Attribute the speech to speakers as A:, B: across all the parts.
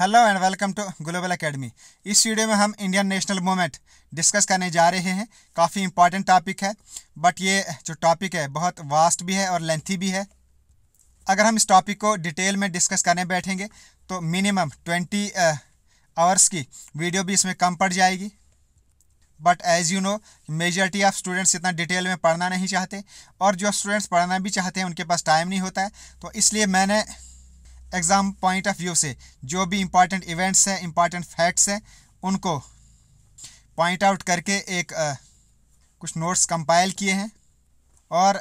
A: Hello and welcome to global academy इस video में हम इंडियन नेशनल मूवमेंट डिस्कस करने जा रहे हैं काफ़ी इंपॉर्टेंट टॉपिक है बट ये जो टॉपिक है बहुत वास्ट भी है और लेंथी भी है अगर हम इस टॉपिक को डिटेल में डिस्कस करने बैठेंगे तो मिनिमम ट्वेंटी आवर्स की वीडियो भी इसमें कम पड़ जाएगी but as you know majority of students इतना डिटेल में पढ़ना नहीं चाहते और जो स्टूडेंट्स पढ़ना भी चाहते हैं उनके पास टाइम नहीं होता है तो इसलिए मैंने एग्ज़ाम पॉइंट ऑफ व्यू से जो भी इम्पॉर्टेंट इवेंट्स हैं इम्पॉर्टेंट फैक्ट्स हैं उनको पॉइंट आउट करके एक आ, कुछ नोट्स कंपाइल किए हैं और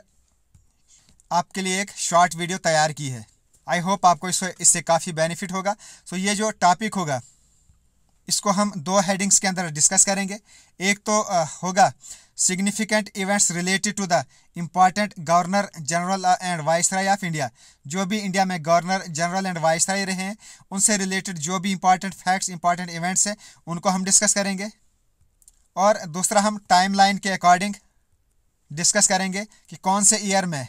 A: आपके लिए एक शॉर्ट वीडियो तैयार की है आई होप आपको इससे इससे काफ़ी बेनिफिट होगा सो so, ये जो टॉपिक होगा इसको हम दो हेडिंग्स के अंदर डिस्कस करेंगे एक तो आ, होगा significant events related to the important governor general and viceroy of India जो भी इंडिया में governor general and viceroy रहे हैं उनसे रिलेटेड जो भी इंपॉर्टेंट फैक्ट्स इंपॉर्टेंट इवेंट्स हैं उनको हम डिस्कस करेंगे और दूसरा हम टाइमलाइन के अकॉर्डिंग डिस्कस करेंगे कि कौन से ईयर में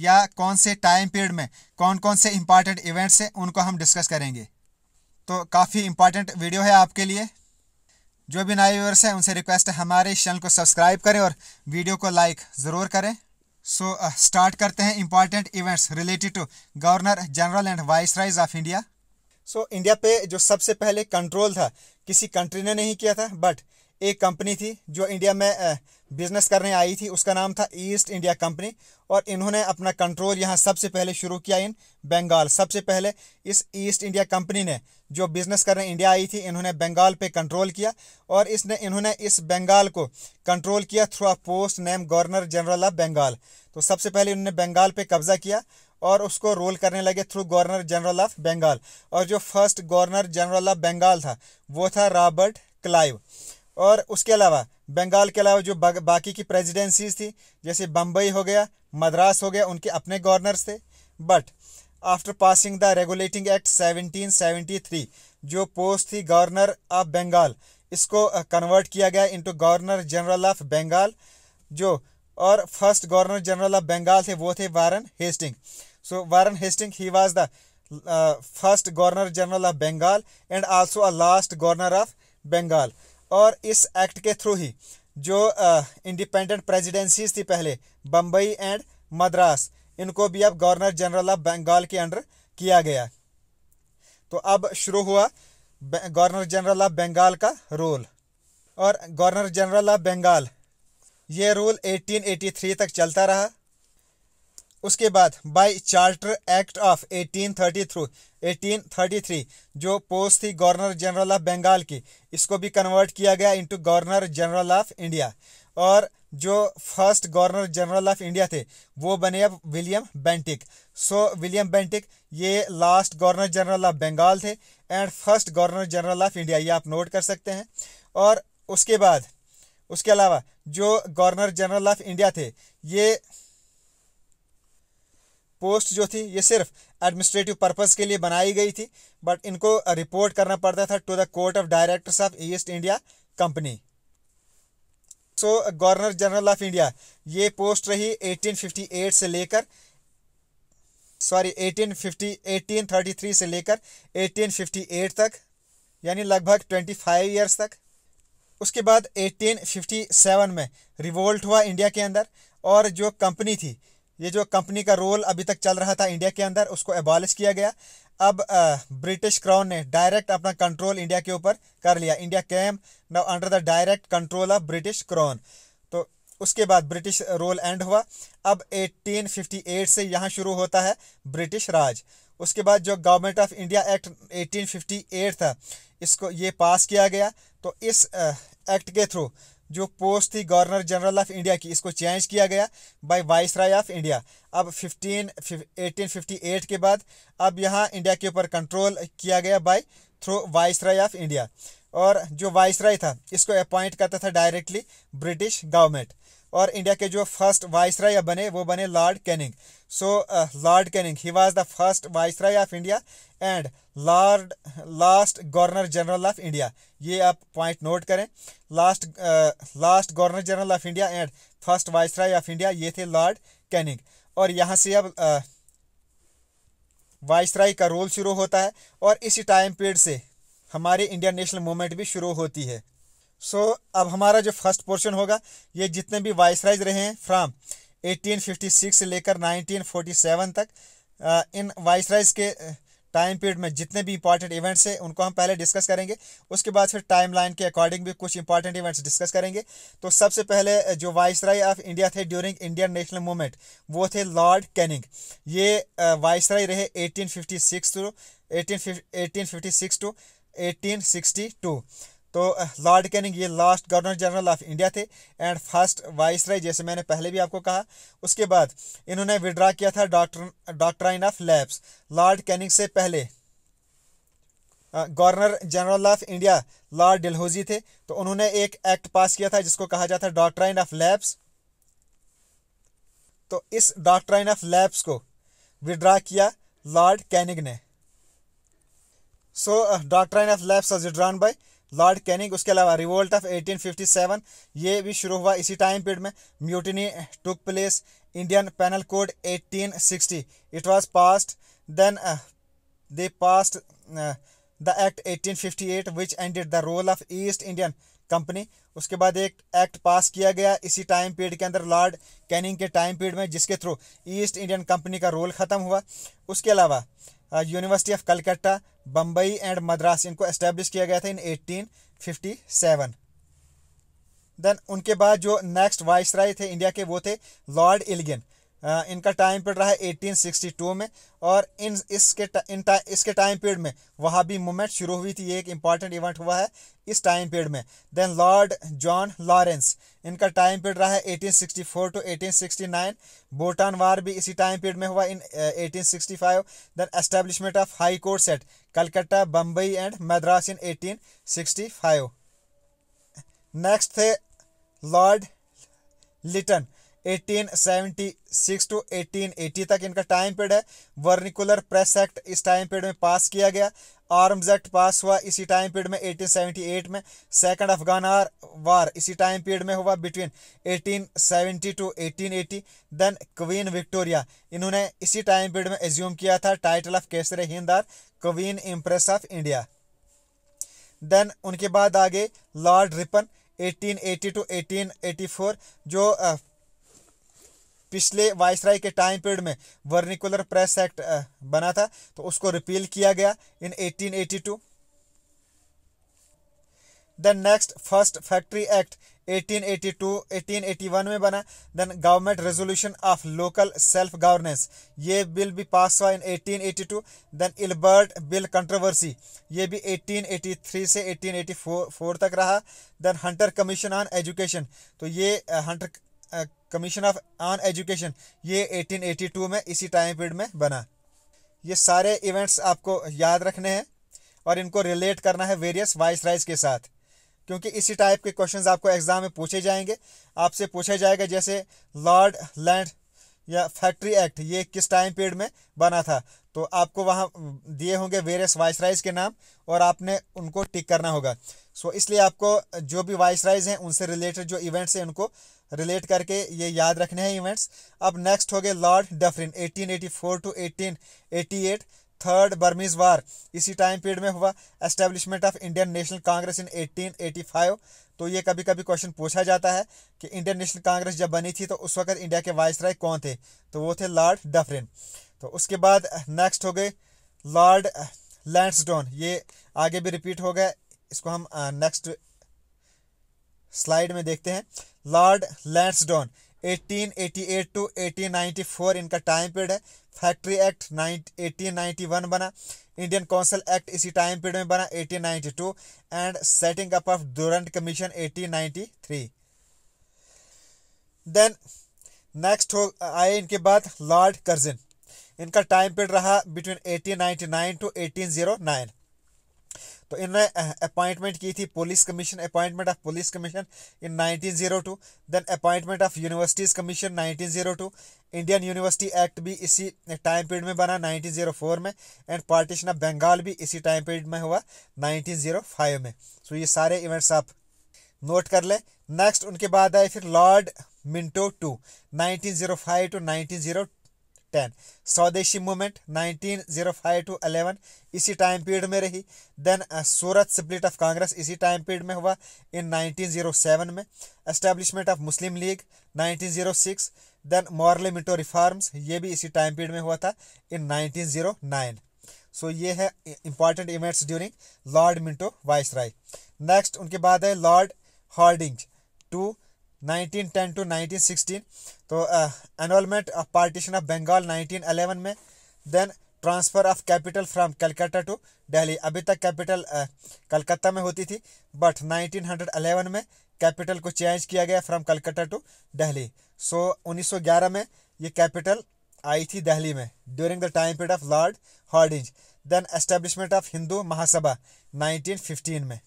A: या कौन से टाइम पीरियड में कौन कौन से इंपॉर्टेंट इवेंट्स हैं उनको हम डिस्कस करेंगे तो काफ़ी इंपॉर्टेंट वीडियो है आपके लिए जो भी नए व्यूअर्स हैं उनसे रिक्वेस्ट है हमारे इस चैनल को सब्सक्राइब करें और वीडियो को लाइक ज़रूर करें सो so, स्टार्ट uh, करते हैं important events related to governor general and viceroys of India so India पे जो सबसे पहले कंट्रोल था किसी कंट्री ने नहीं किया था बट एक कंपनी थी जो इंडिया में बिजनेस करने आई थी उसका नाम था ईस्ट इंडिया कंपनी और इन्होंने अपना कंट्रोल यहाँ सबसे पहले शुरू किया इन बंगाल सबसे पहले इस ईस्ट इंडिया कंपनी ने जो बिजनेस करने इंडिया आई थी इन्होंने बंगाल पे कंट्रोल किया और इसने इन्होंने इस बंगाल को कंट्रोल किया through a post name governor general of Bengal तो सबसे पहले इन्होंने बंगाल पे कब्जा किया और उसको रोल करने लगे through governor general of Bengal और जो first governor general of Bengal था वो था रॉबर्ट क्लाइव और उसके अलावा बंगाल के अलावा जो बा, बाकी की प्रेजिडेंसीज थी जैसे बम्बई हो गया मद्रास हो गया उनके अपने गवर्नर्स थे but after passing the regulating act 1773 जो पोस्ट थी गवर्नर ऑफ बंगाल इसको कन्वर्ट किया गया into governor general of Bengal जो और first governor general of Bengal थे वो थे Warren Hasting so Warren Hasting he was the first governor general of Bengal and also a last governor of Bengal और इस एक्ट के थ्रू ही जो इंडिपेंडेंट प्रेजिडेंसीज थी पहले बम्बई एंड मद्रास इनको भी अब गवर्नर जनरल ऑफ बंगाल के अंडर किया गया तो अब शुरू हुआ गवर्नर जनरल ऑफ बंगाल का रोल और गवर्नर जनरल ऑफ बंगाल ये रूल 1883 तक चलता रहा उसके बाद by charter act of 1830 through 1833 जो पोस्ट थी गवर्नर जनरल ऑफ बंगाल की इसको भी कन्वर्ट किया गया into governor general of India और जो first governor general of India थे वो बने अब William Bentinck so William Bentinck ये last governor general of Bengal थे and first governor general of India ये आप नोट कर सकते हैं और उसके बाद उसके अलावा जो गवर्नर जनरल ऑफ इंडिया थे ये पोस्ट जो थी ये सिर्फ एडमिनिस्ट्रेटिव पर्पज़ के लिए बनाई गई थी बट इनको रिपोर्ट करना पड़ता था to the court of directors of East India company so governor general of India ये पोस्ट रही 1858 से लेकर सॉरी 1850 1833 से लेकर 1858 तक यानी लगभग 25 ईयर्स तक उसके बाद 1857 में रिवोल्ट हुआ इंडिया के अंदर और जो कंपनी थी ये जो कंपनी का रोल अभी तक चल रहा था इंडिया के अंदर उसको एबॉलिश किया गया अब ब्रिटिश क्राउन ने डायरेक्ट अपना कंट्रोल इंडिया के ऊपर कर लिया India came now under the direct control of British crown तो उसके बाद ब्रिटिश रोल एंड हुआ अब 1858 से यहाँ शुरू होता है ब्रिटिश राज उसके बाद जो गवर्नमेंट ऑफ इंडिया एक्ट 1858 था इसको ये पास किया गया तो इस एक्ट के थ्रू जो पोस्ट थी गवर्नर जनरल ऑफ इंडिया की इसको चेंज किया गया by viceroy of India अब 15 1858 के बाद अब यहाँ इंडिया के ऊपर कंट्रोल किया गया by through viceroy of India और जो वाइस राय था इसको अपॉइंट करता था डायरेक्टली ब्रिटिश गवर्नमेंट और इंडिया के जो फर्स्ट वाइस राय बने वो बने Lord Canning so Lord Canning he he the first viceroy of India and Lord last governor general of India ये आप पॉइंट नोट करें last last governor general of India and first viceroy of India ये थे Lord Canning और यहाँ से अब uh, viceroy का रोल शुरू होता है और इसी टाइम पीरियड से हमारी इंडियन नेशनल मोमेंट भी शुरू होती है सो so, अब हमारा जो फर्स्ट पोर्शन होगा ये जितने भी वाइसराइज रहे हैं फ्राम 1856 से लेकर 1947 तक इन इन वाइसराइज के टाइम पीरियड में जितने भी इंपॉर्टेंट इवेंट्स हैं उनको हम पहले डिस्कस करेंगे उसके बाद फिर टाइम लाइन के अकॉर्डिंग भी कुछ इंपॉर्टेंट इवेंट्स डिस्कस करेंगे तो सबसे पहले जो वाइसराय ऑफ इंडिया थे ड्यूरिंग इंडियन नेशनल मूवमेंट वो थे लॉर्ड कैनिंग ये वाइसराय रहे eighteen six to eighteen two eighteen तो लॉर्ड कैनिंग ये last governor general of India थे एंड फर्स्ट वाइस राय जैसे मैंने पहले भी आपको कहा उसके बाद इन्होंने विड्रा किया था doctor doctrine of lapse Lord Canning से पहले governor general of India Lord Dalhousie थे तो उन्होंने एक एक्ट पास किया था जिसको कहा जाता है डॉक्ट्राइन ऑफ लैब्स तो इस डॉक्ट्राइन ऑफ लैब्स को विड्रा किया लॉर्ड कैनिंग ने so doctrine of lapse was withdrawn by Lord Canning उसके अलावा रिवोल्ट ऑफ 1857 ये भी शुरू हुआ इसी टाइम पीरियड में mutiny took place Indian penal code 1860 it was passed then they passed the act 1858 which ended the rule of East Indian company उसके बाद एक एक्ट पास किया गया इसी टाइम पीरियड के अंदर लॉर्ड कैनिंग के टाइम पीरियड में जिसके थ्रू ईस्ट इंडियन कंपनी का रोल ख़त्म हुआ उसके अलावा university of Calcutta Bombay and Madras इनको एस्टेब्लिश किया गया था इन 1857 देन उनके बाद जो नेक्स्ट वाइस राय थे इंडिया के वो थे लॉर्ड इलगिन इनका टाइम पीरियड रहा है टू में और इन इसके इन टा, इसके टाइम पीरियड में वहाँ भी मूवमेंट शुरू हुई थी ये एक इंपॉर्टेंट इवेंट हुआ है इस टाइम पीरियड में देन लॉर्ड जॉन लॉरेंस इनका टाइम पीरियड रहा है 1864 टू 1869 बोटान वार भी इसी टाइम पीरियड में हुआ in sixty 1865 then establishment of high court set Calcutta Bombay and Madras in five next थे लॉर्ड लिटन 1876 टू 1880 तक इनका टाइम पीरियड है वर्निकुलर प्रेस एक्ट इस टाइम पीरियड में पास किया गया आर्म्स एक्ट पास हुआ इसी टाइम पीरियड में 1878 में सेकंड अफगान वार इसी टाइम पीरियड में हुआ between 1870 to 1880 then queen Victoria इन्होंने इसी टाइम पीरियड में एज्यूम किया था title of Kaiser Hind or queen empress of India then उनके बाद आगे लॉर्ड रिपन 1880 टू एटीन जो पिछले वायसराय के टाइम पीरियड में वर्निकुलर प्रेस एक्ट बना था तो उसको रिपील किया गया in 1882 then next first factory act 1882 1881 में बना then government resolution of local self governance ये बिल भी पास हुआ in 1882 then Ilbert bill controversy ये भी 1883 से 1884 तक रहा then Hunter commission on education तो ये Hunter commission of on education ये 1882 में इसी टाइम पीरियड में बना ये सारे इवेंट्स आपको याद रखने हैं और इनको रिलेट करना है वेरियस वाइस राइज के साथ क्योंकि इसी टाइप के क्वेश्चंस आपको एग्जाम में पूछे जाएंगे आपसे पूछा जाएगा जैसे लॉर्ड लैंड या फैक्ट्री एक्ट ये किस टाइम पीरियड में बना था तो आपको वहाँ दिए होंगे वेरियस राइज के नाम और आपने उनको टिक करना होगा सो so, इसलिए आपको जो भी राइज हैं उनसे रिलेटेड जो इवेंट्स हैं उनको रिलेट करके ये याद रखने हैं इवेंट्स अब नेक्स्ट हो गए Lord Dufferin 1884 to 1888 third Burmese war इसी टाइम पीरियड में हुआ establishment of Indian national Congress in 1885 तो ये कभी कभी क्वेश्चन पूछा जाता है कि इंडियन नेशनल कांग्रेस जब बनी थी तो उस वक्त इंडिया के राय कौन थे तो वो थे लॉर्ड डफरिन तो उसके बाद नेक्स्ट हो गए लॉर्ड लैंडस्टोन ये आगे भी रिपीट हो गए इसको हम नेक्स्ट स्लाइड में देखते हैं लॉर्ड लैंसडोन 1888 टू 1894 इनका टाइम पीरियड है फैक्ट्री एक्ट 1891 बना इंडियन काउंसिल एक्ट इसी टाइम पीरियड में बना 1892 and setting up of Durand commission 1893 then next हो आए इनके बाद लॉर्ड कर्जन इनका टाइम पीरियड रहा बिटवीन 1899 टू 1809 तो इन्होंने अपॉइंटमेंट की थी police commission appointment of police commission in 1902 then appointment of universities commission 1902 Indian university act भी इसी टाइम पीरियड में बना 1904 में एंड पार्टीशन ऑफ बंगाल भी इसी टाइम पीरियड में हुआ 1905 में सो ये सारे इवेंट्स आप नोट कर लें नेक्स्ट उनके बाद आए फिर Lord Minto two five to zero ten swadeshi movement nineteen zero five to eleven इसी टाइम पीरियड में रही then uh, Surat split of congress इसी टाइम पीरियड में हुआ इन नाइनटीन जीरो सेवन में establishment of Muslim league nineteen zero six then Morley Minto reforms ये भी इसी टाइम पीरियड में हुआ था in nineteen zero nine so ये है important events during Lord Minto vice राय नेक्स्ट उनके बाद है Lord Hardinge two nineteen ten to nineteen sixteen तो enrolment of partition of Bengal nineteen eleven में then transfer of capital from Calcutta to Delhi अभी तक capital uh, Calcutta में होती थी बट नाइनटीन हंड्रेड अलेवन में कैपिटल को चेंज किया गया from Calcutta to Delhi so उन्नीस सौ ग्यारह में ये कैपिटल आई थी दिल्ली में during the time period of Lord Hardinge then establishment of Hindu Mahasabha 1915 में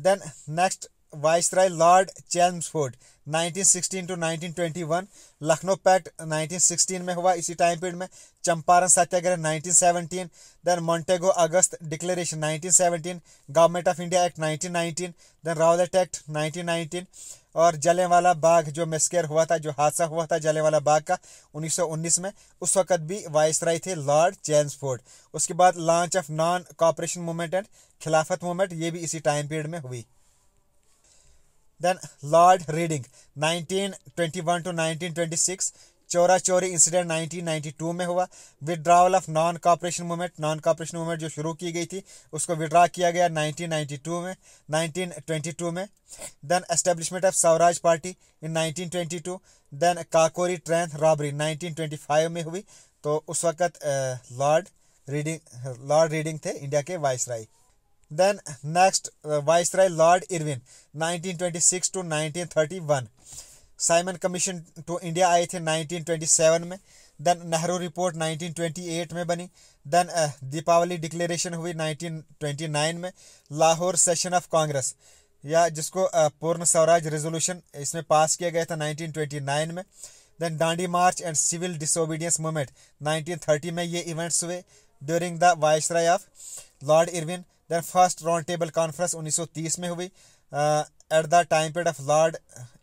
A: देन नेक्स्ट राय Lord Chelmsford 1916 to nineteen Lucknow pact 1916 में हुआ इसी टाइम पीरियड में Champaran satyagraha 1917 then Montagu August declaration 1917 government of India act 1919 then Rowlatt act 1919 और जलेवाला बाग जो मेस्केर हुआ था जो हादसा हुआ था जलेवाला बाग का 1919 में उस वक्त भी वाइसराय थे लॉर्ड चैम्सफोर्ड उसके बाद launch of non cooperation movement and Khilafat movement ये भी इसी टाइम पीरियड में हुई then Lord Reading 1921 to 1926 चोरा चोरी इंसिडेंट 1992 में हुआ withdrawal of non cooperation movement non cooperation movement जो शुरू की गई थी उसको विड्रा किया गया 1992 में 1922 में then establishment of Swaraj party in 1922 then Kakori train robbery 1925 में हुई तो उस वक्त लॉर्ड रीडिंग लॉर्ड रीडिंग थे इंडिया के viceroy then next uh, Viceroy Lord Irwin nineteen two nineteen Simon commission to India आए थे 1927 में देन नेहरू रिपोर्ट 1928 में बनी देन दीपावली डिक्लेरेशन हुई 1929 में लाहौर सेशन ऑफ कांग्रेस या जिसको uh, पूर्ण स्वराज रेजोल्यूशन इसमें पास किया गया था 1929 में then Dandi march and civil disobedience movement 1930 में ये इवेंट्स हुए during the viceroy of Lord Irwin then first round table conference 1930 में हुई at the time period of Lord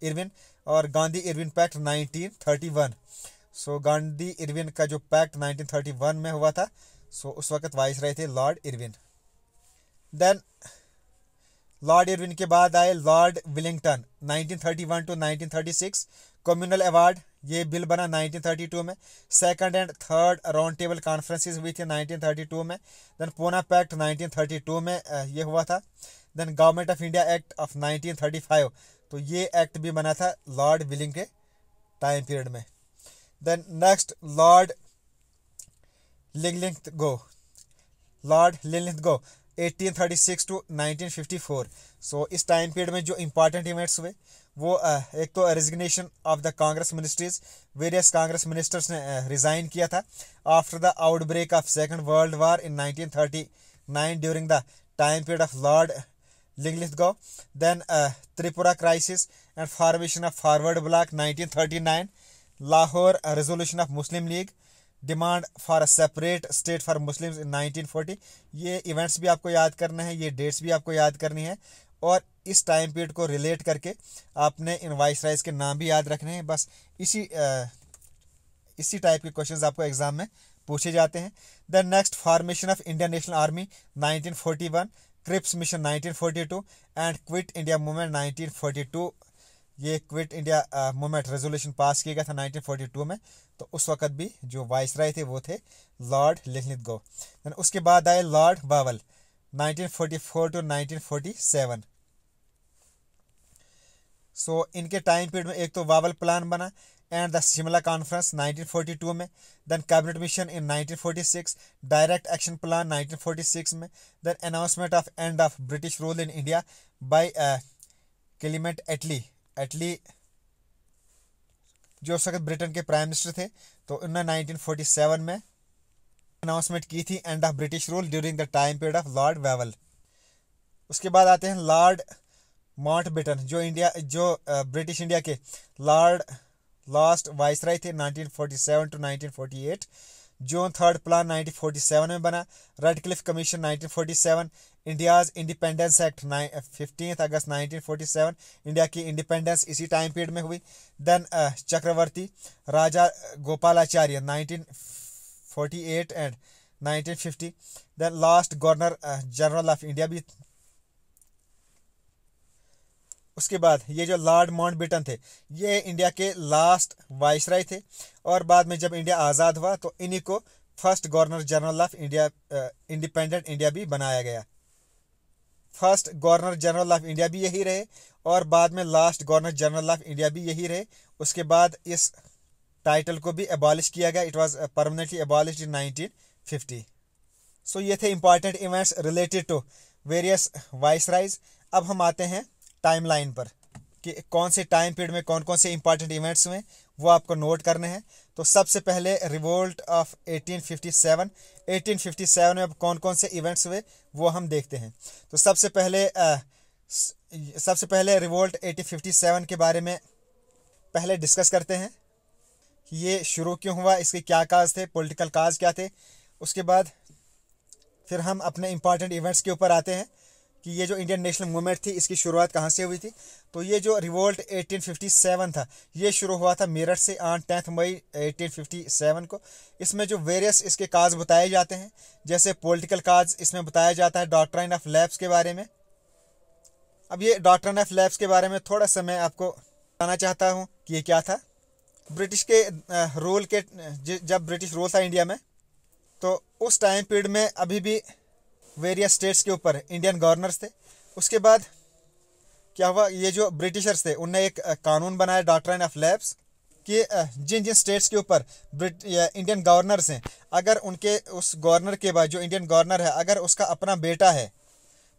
A: Irwin और Gandhi Irwin pact 1931 so so, Gandhi Irwin का जो पैक्ट 1931 में हुआ था सो so, उस वक्त वाइस रहे थे Lord Irwin then Lord Irwin के बाद आए Lord Willingdon 1931 to 1936 communal award ये बिल बना 1932 में second and third round table conferences हुई थी 1932 में देन पोना पैक्ट 1932 में ये हुआ था then government of India act of 1935 तो ये एक्ट भी बना था लॉर्ड विलिंग के टाइम पीरियड में then next Lord Linlithgow Lord Linlithgow 1836 to 1954 so so, इस टाइम पीरियड में जो इंपॉर्टेंट इवेंट्स हुए वो एक तो resignation of the Congress ministries various Congress ministers ने रिज़ाइन किया था after the outbreak of Second world War in 1939 during the time period of Lord Linlithgow then Tripura crisis and formation of Forward Bloc 1939 Lahore resolution of Muslim League demand for a separate state for Muslim in nineteen ये events भी आपको याद करना है ये dates भी आपको याद करनी है और इस टाइम पीरियड को रिलेट करके आपने इन वाइस राइज के नाम भी याद रखने हैं बस इसी आ, इसी टाइप के क्वेश्चंस आपको एग्जाम में पूछे जाते हैं the next formation of Indian National Army 1941 Cripps mission 1942 and Quit India movement 1942 ये Quit India movement resolution pass किया गया था 1942 में तो उस वक्त भी जो वाइस राय थे वो थे लॉर्ड लिखनित गो उसके बाद आए Lord Wavell 1944 to seven so so, इनके टाइम पीरियड में एक तो वावल प्लान बना एंड द शिमला कॉन्फ्रेंस 1942 में then cabinet mission in 1946 direct action plan 1946 में then announcement of end of British rule in India by Clement Attlee Attlee जो उस वक्त ब्रिटेन के प्राइम मिनिस्टर थे तो उन्होंने 1947 में अनाउंसमेंट की थी end of British rule during the time period of Lord Wavell उसके बाद आते हैं लॉर्ड माउंट बेटन जो इंडिया जो ब्रिटिश इंडिया के लॉर्ड लास्ट वाइसराय थे 1947 टू 1948 जोन थर्ड प्लान 1947 में बना Radcliffe commission 1947 India's independence act fifteen अगस्त 1947 इंडिया की इंडिपेंडेंस इसी टाइम पीरियड में हुई then Chakravarti Raja Gopalachari nineteen and 1950 then last governor general of India भी उसके बाद ये जो लॉर्ड माउंटबेटन थे ये इंडिया के लास्ट राय थे और बाद में जब इंडिया आज़ाद हुआ तो इन्हीं को first governor general of India independent India भी बनाया गया first governor general of India भी यही रहे और बाद में last governor general of India भी यही रहे उसके बाद इस टाइटल को भी एबॉलिश किया गया it was permanently abolish in 1950 so so, ये थे important events related to various vice अब हम आते हैं टाइमलाइन पर कि कौन से टाइम पीरियड में कौन कौन से इंपॉर्टेंट इवेंट्स हुए वो आपको नोट करने हैं तो सबसे पहले रिवोल्ट ऑफ 1857 1857 में अब कौन कौन से इवेंट्स हुए वो हम देखते हैं तो सबसे पहले आ, सबसे पहले रिवोल्ट 1857 के बारे में पहले डिस्कस करते हैं कि ये शुरू क्यों हुआ इसके क्या काज थे पॉलिटिकल काज क्या थे उसके बाद फिर हम अपने इम्पॉर्टेंट इवेंट्स के ऊपर आते हैं कि ये जो इंडियन नेशनल मूवमेंट थी इसकी शुरुआत कहाँ से हुई थी तो ये जो रिवोल्ट 1857 था ये शुरू हुआ था मेरठ से ऑन टेंथ मई 1857 को इसमें जो वेरियस इसके काज बताए जाते हैं जैसे पॉलिटिकल काज इसमें बताया जाता है डॉक्ट्राइन ऑफ लैब्स के बारे में अब ये डॉक्ट्राइन ऑफ लैब्स के बारे में थोड़ा सा मैं आपको बताना चाहता हूँ कि ये क्या था ब्रिटिश के रूल के जब ब्रिटिश रूल था इंडिया में तो उस टाइम पीरियड में अभी भी वेरियस स्टेट्स के ऊपर इंडियन गवर्नर्स थे उसके बाद क्या हुआ ये जो ब्रिटिशर्स थे उनने एक कानून बनाया डॉक्ट्राइन ऑफ लैब्स कि जिन जिन स्टेट्स के ऊपर इंडियन गवर्नर्स हैं अगर उनके उस गवर्नर के बाद जो इंडियन गवर्नर है अगर उसका अपना बेटा है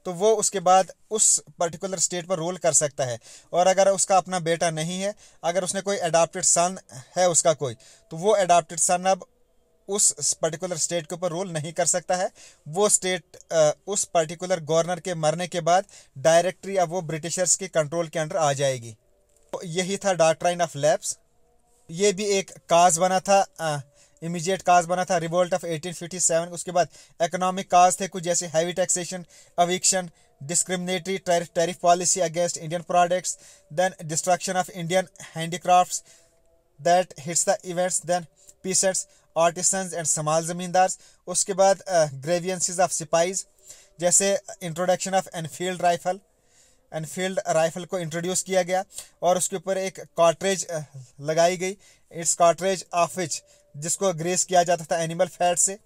A: तो वो उसके बाद उस पर्टिकुलर स्टेट पर रूल कर सकता है और अगर उसका अपना बेटा नहीं है अगर उसने कोई अडाप्टेड सन है उसका कोई तो वो अडाप्टेड सन अब उस पर्टिकुलर स्टेट के ऊपर रूल नहीं कर सकता है वो स्टेट उस पर्टिकुलर गवर्नर के मरने के बाद डायरेक्टरी अब वो ब्रिटिशर्स के कंट्रोल के अंडर आ जाएगी तो यही था डॉक्ट्राइन ऑफ लैब्स ये भी एक काज बना था इमीजिएट काज बना था रिवोल्ट ऑफ 1857 उसके बाद इकोनॉमिक काज थे कुछ जैसे heavy taxation eviction discriminatory tariff policy against Indian products then destruction of Indian handicrafts that hits the events then peasants artisans and small zamindar उसके बाद ग्रेवियंसिस ऑफ सिपाइज जैसे introduction of Enfield rifle Enfield rifle को introduce किया गया और उसके ऊपर एक कार्ट्रेज लगाई गई इट्स कार्ट्रेज ऑफ विच जिसको ग्रेस किया जाता था एनिमल फैट से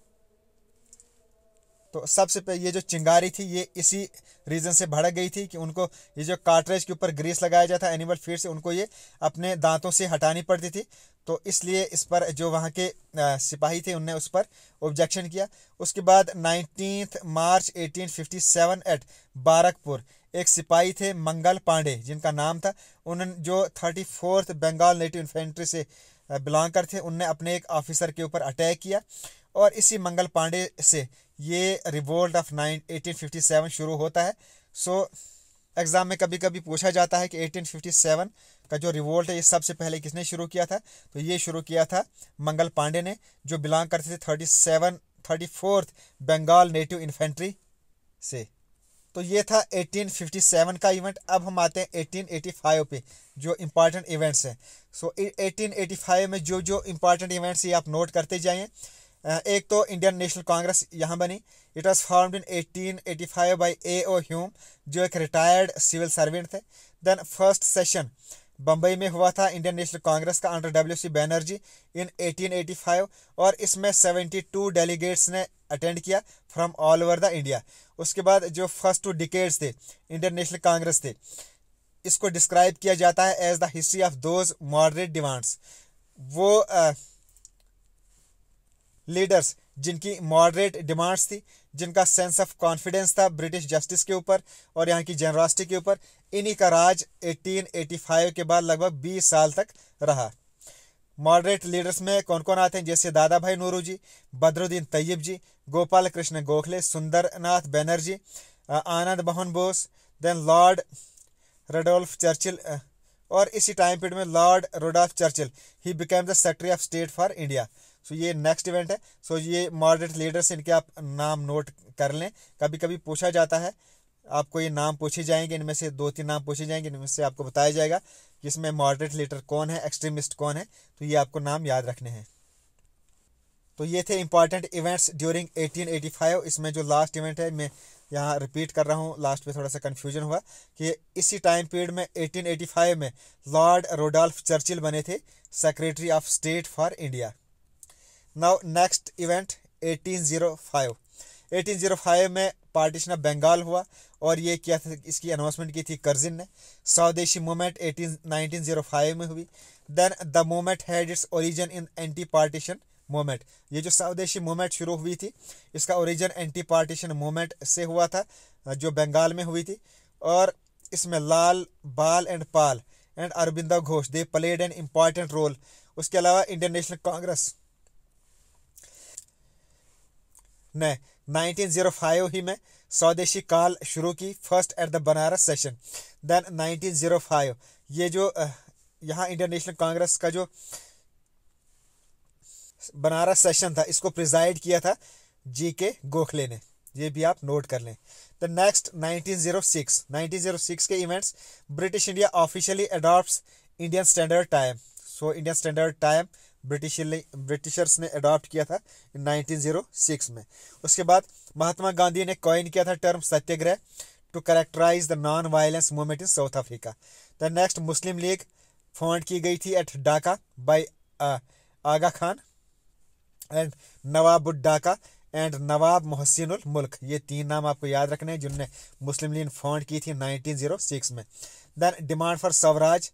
A: तो सबसे पहले ये जो चिंगारी थी ये इसी रीज़न से भड़क गई थी कि उनको ये जो कार्ट्रेज के ऊपर ग्रीस लगाया जाता एनिमल फीड से उनको ये अपने दांतों से हटानी पड़ती थी तो इसलिए इस पर जो वहाँ के सिपाही थे उनने उस पर ऑब्जेक्शन किया उसके बाद नाइनटीन मार्च 1857 एट बारकपुर एक सिपाही थे मंगल पांडे जिनका नाम था उन्होंने जो thirty fourth Bengal native infantry से बिलोंग करते उनने अपने एक ऑफिसर के ऊपर अटैक किया और इसी मंगल पांडे से ये रिवोल्ट ऑफ नाइन एटीन शुरू होता है सो एग्ज़ाम में कभी कभी पूछा जाता है कि सेवन का जो रिवोल्ट है ये सबसे पहले किसने शुरू किया था तो ये शुरू किया था मंगल पांडे ने जो बिलोंग करते थे thirty seven thirty fourth Bengal native infantry से तो ये था 1857 का इवेंट अब हम आते हैं 1885 पे जो इम्पॉर्टेंट इवेंट्स हैं सो so, 1885 में जो जो इम्पॉर्टेंट इवेंट्स ये आप नोट करते जाइए एक तो इंडियन नेशनल कांग्रेस यहाँ बनी it was formed in 1885 by A O Hume जो एक रिटायर्ड सिविल सर्वेंट थे देन फर्स्ट सेशन बम्बई में हुआ था इंडियन नेशनल कांग्रेस का under W C Banerjee in 1885 और इसमें 72 डेलीगेट्स ने अटेंड किया from all over the India उसके बाद जो फर्स्ट टू डिकेट्स थे इंडियन नेशनल कांग्रेस थे इसको डिस्क्राइब किया जाता है as the history of those moderate demands वो लीडर्स uh, जिनकी मॉडरेट डिमांड्स थी जिनका सेंस ऑफ कॉन्फिडेंस था ब्रिटिश जस्टिस के ऊपर और यहाँ की जनरास्टी के ऊपर इन्हीं का राज 1885 के बाद लगभग 20 साल तक रहा मॉडरेट लीडर्स में कौन कौन आते हैं जैसे Dadabhai Naoroji Badruddin Tyabji Gopal Krishna Gokhale Surendranath Banerjee Anand Mohan Bose then Lord Randolph Churchill और इसी टाइम पीरियड में लॉर्ड रोडोल्फ चर्चिल ही became the secretary of state for India so ये नेक्स्ट इवेंट है सो ये मॉडरेट लीडर्स इनके आप नाम नोट कर लें कभी कभी पूछा जाता है आपको ये नाम पूछे जाएंगे इनमें से दो तीन नाम पूछे जाएंगे इनमें से आपको बताया जाएगा कि इसमें मॉडरेट लीडर कौन है एक्सट्रीमिस्ट कौन है तो ये आपको नाम याद रखने हैं तो ये थे इंपॉर्टेंट इवेंट्स ड्यूरिंग 1885 इसमें जो लास्ट इवेंट है मैं यहाँ रिपीट कर रहा हूँ लास्ट में थोड़ा सा कन्फ्यूजन हुआ कि इसी टाइम पीरियड में 1885 में लॉर्ड रोडाल्फ चर्चिल बने थे secretary of state for India now next event 1805 eighteen zero five में पार्टीशन ऑफ बंगाल हुआ और ये किया था इसकी अनाउंसमेंट की थी करजिन ने स्वदेशी मूवमेंट जीरो फाइव में हुई then the movement had its origin in anti partition movement ये जो स्वदेशी मूवमेंट शुरू हुई थी इसका ओरिजिन एंटी पार्टीशन मूवमेंट से हुआ था जो बंगाल में हुई थी और इसमें Lal Bal and Pal and Aurobindo Ghosh they played an important role उसके अलावा इंडियन नेशनल कांग्रेस ने 1905 ही में स्वदेशी काल शुरू की first at the Banaras session then 1905 ये जो यहाँ इंटरनेशनल कांग्रेस का जो बनारस सेशन था इसको प्रिजाइड किया था जी के गोखले ने ये भी आप नोट कर लें द नेक्स्ट 1906 1906 के events British India officially adopt Indian standard time so Indian standard time British Britishers ने अडॉप्ट किया था 1906 में उसके बाद महात्मा गांधी ने कॉइन किया था term satyagraha to characterize the non violence movement in South Africa the next Muslim League found की गई थी at Dhaka by Aga Khan and Nawab Dhaka and नवाब मोहसिन मुल्क ये तीन नाम आपको याद रखने हैं जिनने मुस्लिम लीग फाउंड की थी सिक्स में देन डिमांड फॉर स्वराज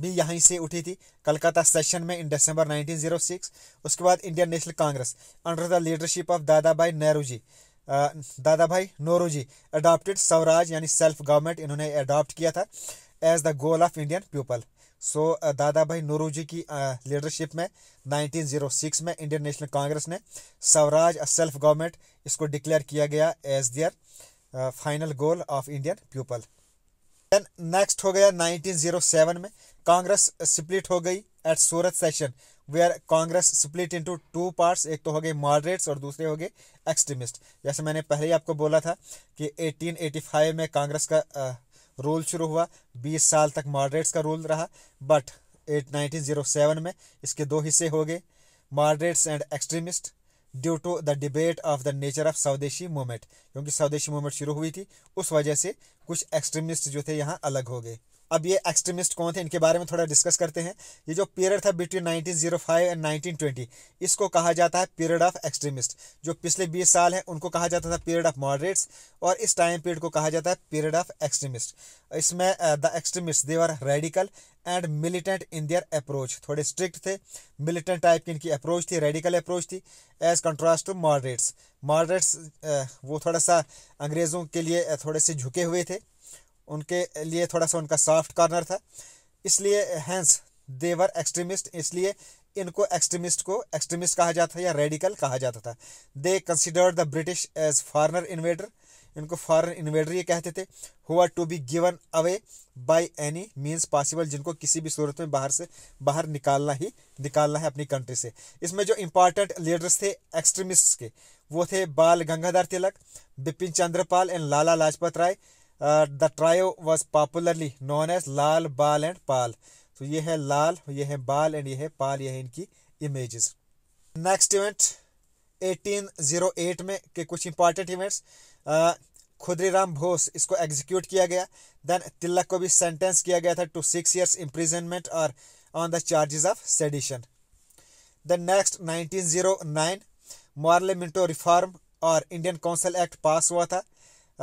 A: भी यहीं से उठी थी कलकत्ता सेशन में इन दिसंबर 1906 उसके बाद Indian national Congress under the leadership of Dadabhai Nehru जी दादा भाई नोरू जी अडॉप्टेड स्वराज यानी सेल्फ गवर्नमेंट इन्होंने अडॉप्ट किया था as the goal of Indian people so Dadabhai Nauru जी की लीडरशिप में 1906 में इंडियन नेशनल कांग्रेस ने स्वराज सेल्फ गवर्नमेंट इसको डिक्लेयर किया गया as their final goal of Indian people then next हो गया 1907 में कांग्रेस स्प्लिट हो गई at Surat session where Congress split into two parts एक तो हो गए मॉडरेट्स और दूसरे हो गए एक्सट्रीमिस्ट जैसे मैंने पहले ही आपको बोला था कि 1885 में कांग्रेस का रूल शुरू हुआ 20 साल तक मॉडरेट्स का रूल रहा बट एट oh में इसके दो हिस्से हो गए moderates and extremist due to the debate of the nature of swadeshi movement क्योंकि स्वदेशी मूवमेंट शुरू हुई थी उस वजह से कुछ एक्सट्रीमिस्ट जो थे यहाँ अलग हो गए अब ये एक्सट्रीमिस्ट कौन थे इनके बारे में थोड़ा डिस्कस करते हैं ये जो पीरियड था बिटवीन 1905 एंड 1920 इसको कहा जाता है पीरियड ऑफ एक्सट्रीमिस्ट जो पिछले 20 साल हैं उनको कहा जाता था पीरियड ऑफ मॉडरेट्स और इस टाइम पीरियड को कहा जाता है पीरियड ऑफ एक्सट्रीमिस्ट इसमें the extremist they were radical and militant in their approach थोड़े स्ट्रिक्ट थे मिलिटेंट टाइप की इनकी अप्रोच थी रेडिकल अप्रोच थी as contrast to moderates moderates वो थोड़ा सा अंग्रेज़ों के लिए थोड़े से झुके हुए थे उनके लिए थोड़ा सा उनका सॉफ्ट कॉर्नर था इसलिए हैंस देवर एक्सट्रीमिस्ट इसलिए इनको एक्सट्रीमिस्ट को एक्सट्रीमिस्ट कहा जाता था या रेडिकल कहा जाता था they considered the British as foreigner invader इनको फॉरन इन्वेडर ये कहते थे हुआ to be given away by any means possible जिनको किसी भी सूरत में बाहर से बाहर निकालना ही निकालना है अपनी कंट्री से इसमें जो इम्पॉर्टेंट लीडर्स थे एक्सट्रीमिस्ट के वो थे Bal Gangadhar Tilak Bipin Chandrapal and Lala Lajpat Rai the trio was popularly known as Lal Bal and पाल तो ये है लाल ये है बाल एंड ये है पाल ये है इनकी इमेजेस नेक्स्ट इवेंट 1808 में के कुछ इंपॉर्टेंट इवेंट्स खुदरी खुदरीराम बोस इसको एग्जीक्यूट किया गया देन तिलक को भी सेंटेंस किया गया था टू सिक्स ईयर्स इम्प्रिजनमेंट और on the charges of sedition then next 1909 nine Minto reform और इंडियन काउंसिल एक्ट पास हुआ था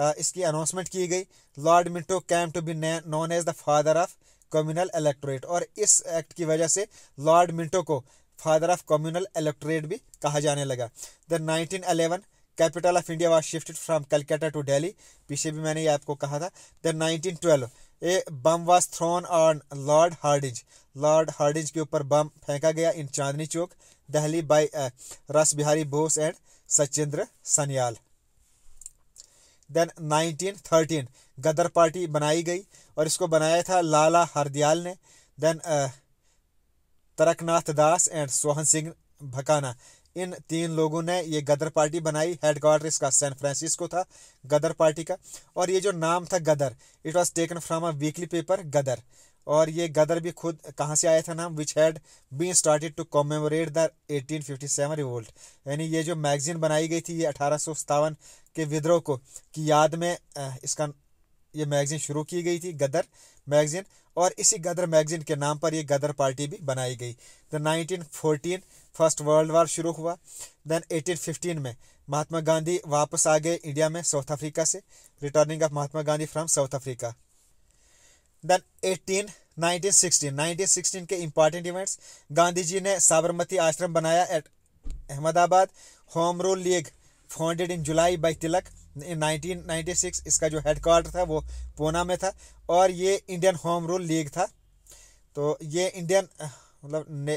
A: इसकी अनाउंसमेंट की गई Lord Minto came to be known as the father of communal electorate और इस act की वजह से लॉर्ड मिंटो को फादर ऑफ कम्युनल इलेक्टोरेट भी कहा जाने लगा the nineteen eleven capital of India was shifted from Calcutta to Delhi पीछे भी मैंने ये आपको कहा था the nineteen twelve a bomb was thrown on Lord Hardinge Lord Hardinge के ऊपर बम फेंका गया इन चांदनी चौक Delhi by Rash Behari Bose and Sachindra Sanyal then 1913 Ghadar Party बनाई गई और इसको बनाया था लाला हरदयाल ने देन तरकनाथ दास एंड सोहन सिंह भकाना इन तीन लोगों ने ये गदर पार्टी बनाई हेडक्वार्टर इसका सैन फ्रांसिस्को था गदर पार्टी का और ये जो नाम था Ghadar it was taken from a weekly paper Ghadar और ये गदर भी खुद कहाँ से आया था नाम which had been started to commemorate the 1857 revolt यानी ये जो मैगजीन बनाई गई थी ये अठारह के विद्रोह को की याद में इसका ये मैगजीन शुरू की गई थी गदर मैगजीन और इसी गदर मैगजीन के नाम पर ये गदर पार्टी भी बनाई गई nineteen fourteen first world war शुरू हुआ देन फिफ्टीन में महात्मा गांधी वापस आ गए इंडिया में साउथ अफ्रीका से returning of Mahatma Gandhi from South Africa then 18 1916 1916 के इंपॉर्टेंट इवेंट्स गांधी जी ने साबरमती आश्रम बनाया at Ahmedabad home rule league founded in जुलाई बाई तिलक इन 1996 इसका जो हेडक्वार्टर था वो पूना में था और ये इंडियन होम रूल लीग था तो ये इंडियन मतलब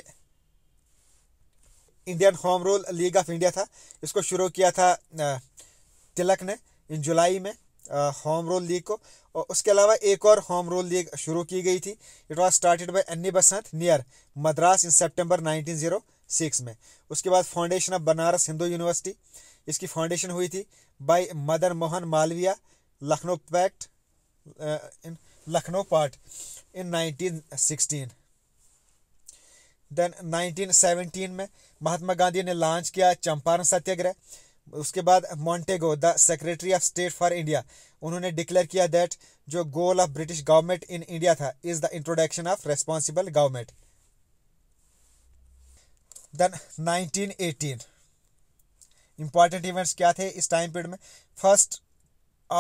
A: Indian home rule league of India था इसको शुरू किया था तिलक ने इन जुलाई में होम रोल लीग को और उसके अलावा एक और होम रोल लीग शुरू की गई थी it was started by Annie Besant near Madras in September nineteen में उसके बाद foundation of Banaras Hindu university इसकी फाउंडेशन हुई थी by Madan Mohan Malaviya Lucknow pact in Lucknow pact in sixteen then 1917 में महात्मा गांधी ने लॉन्च किया चंपारण सत्याग्रह उसके बाद Montagu the secretary of state for India उन्होंने डिक्लेयर किया दैट जो goal of British government in India था is the introduction of responsible government then 1918 important events क्या थे इस टाइम पीरियड में first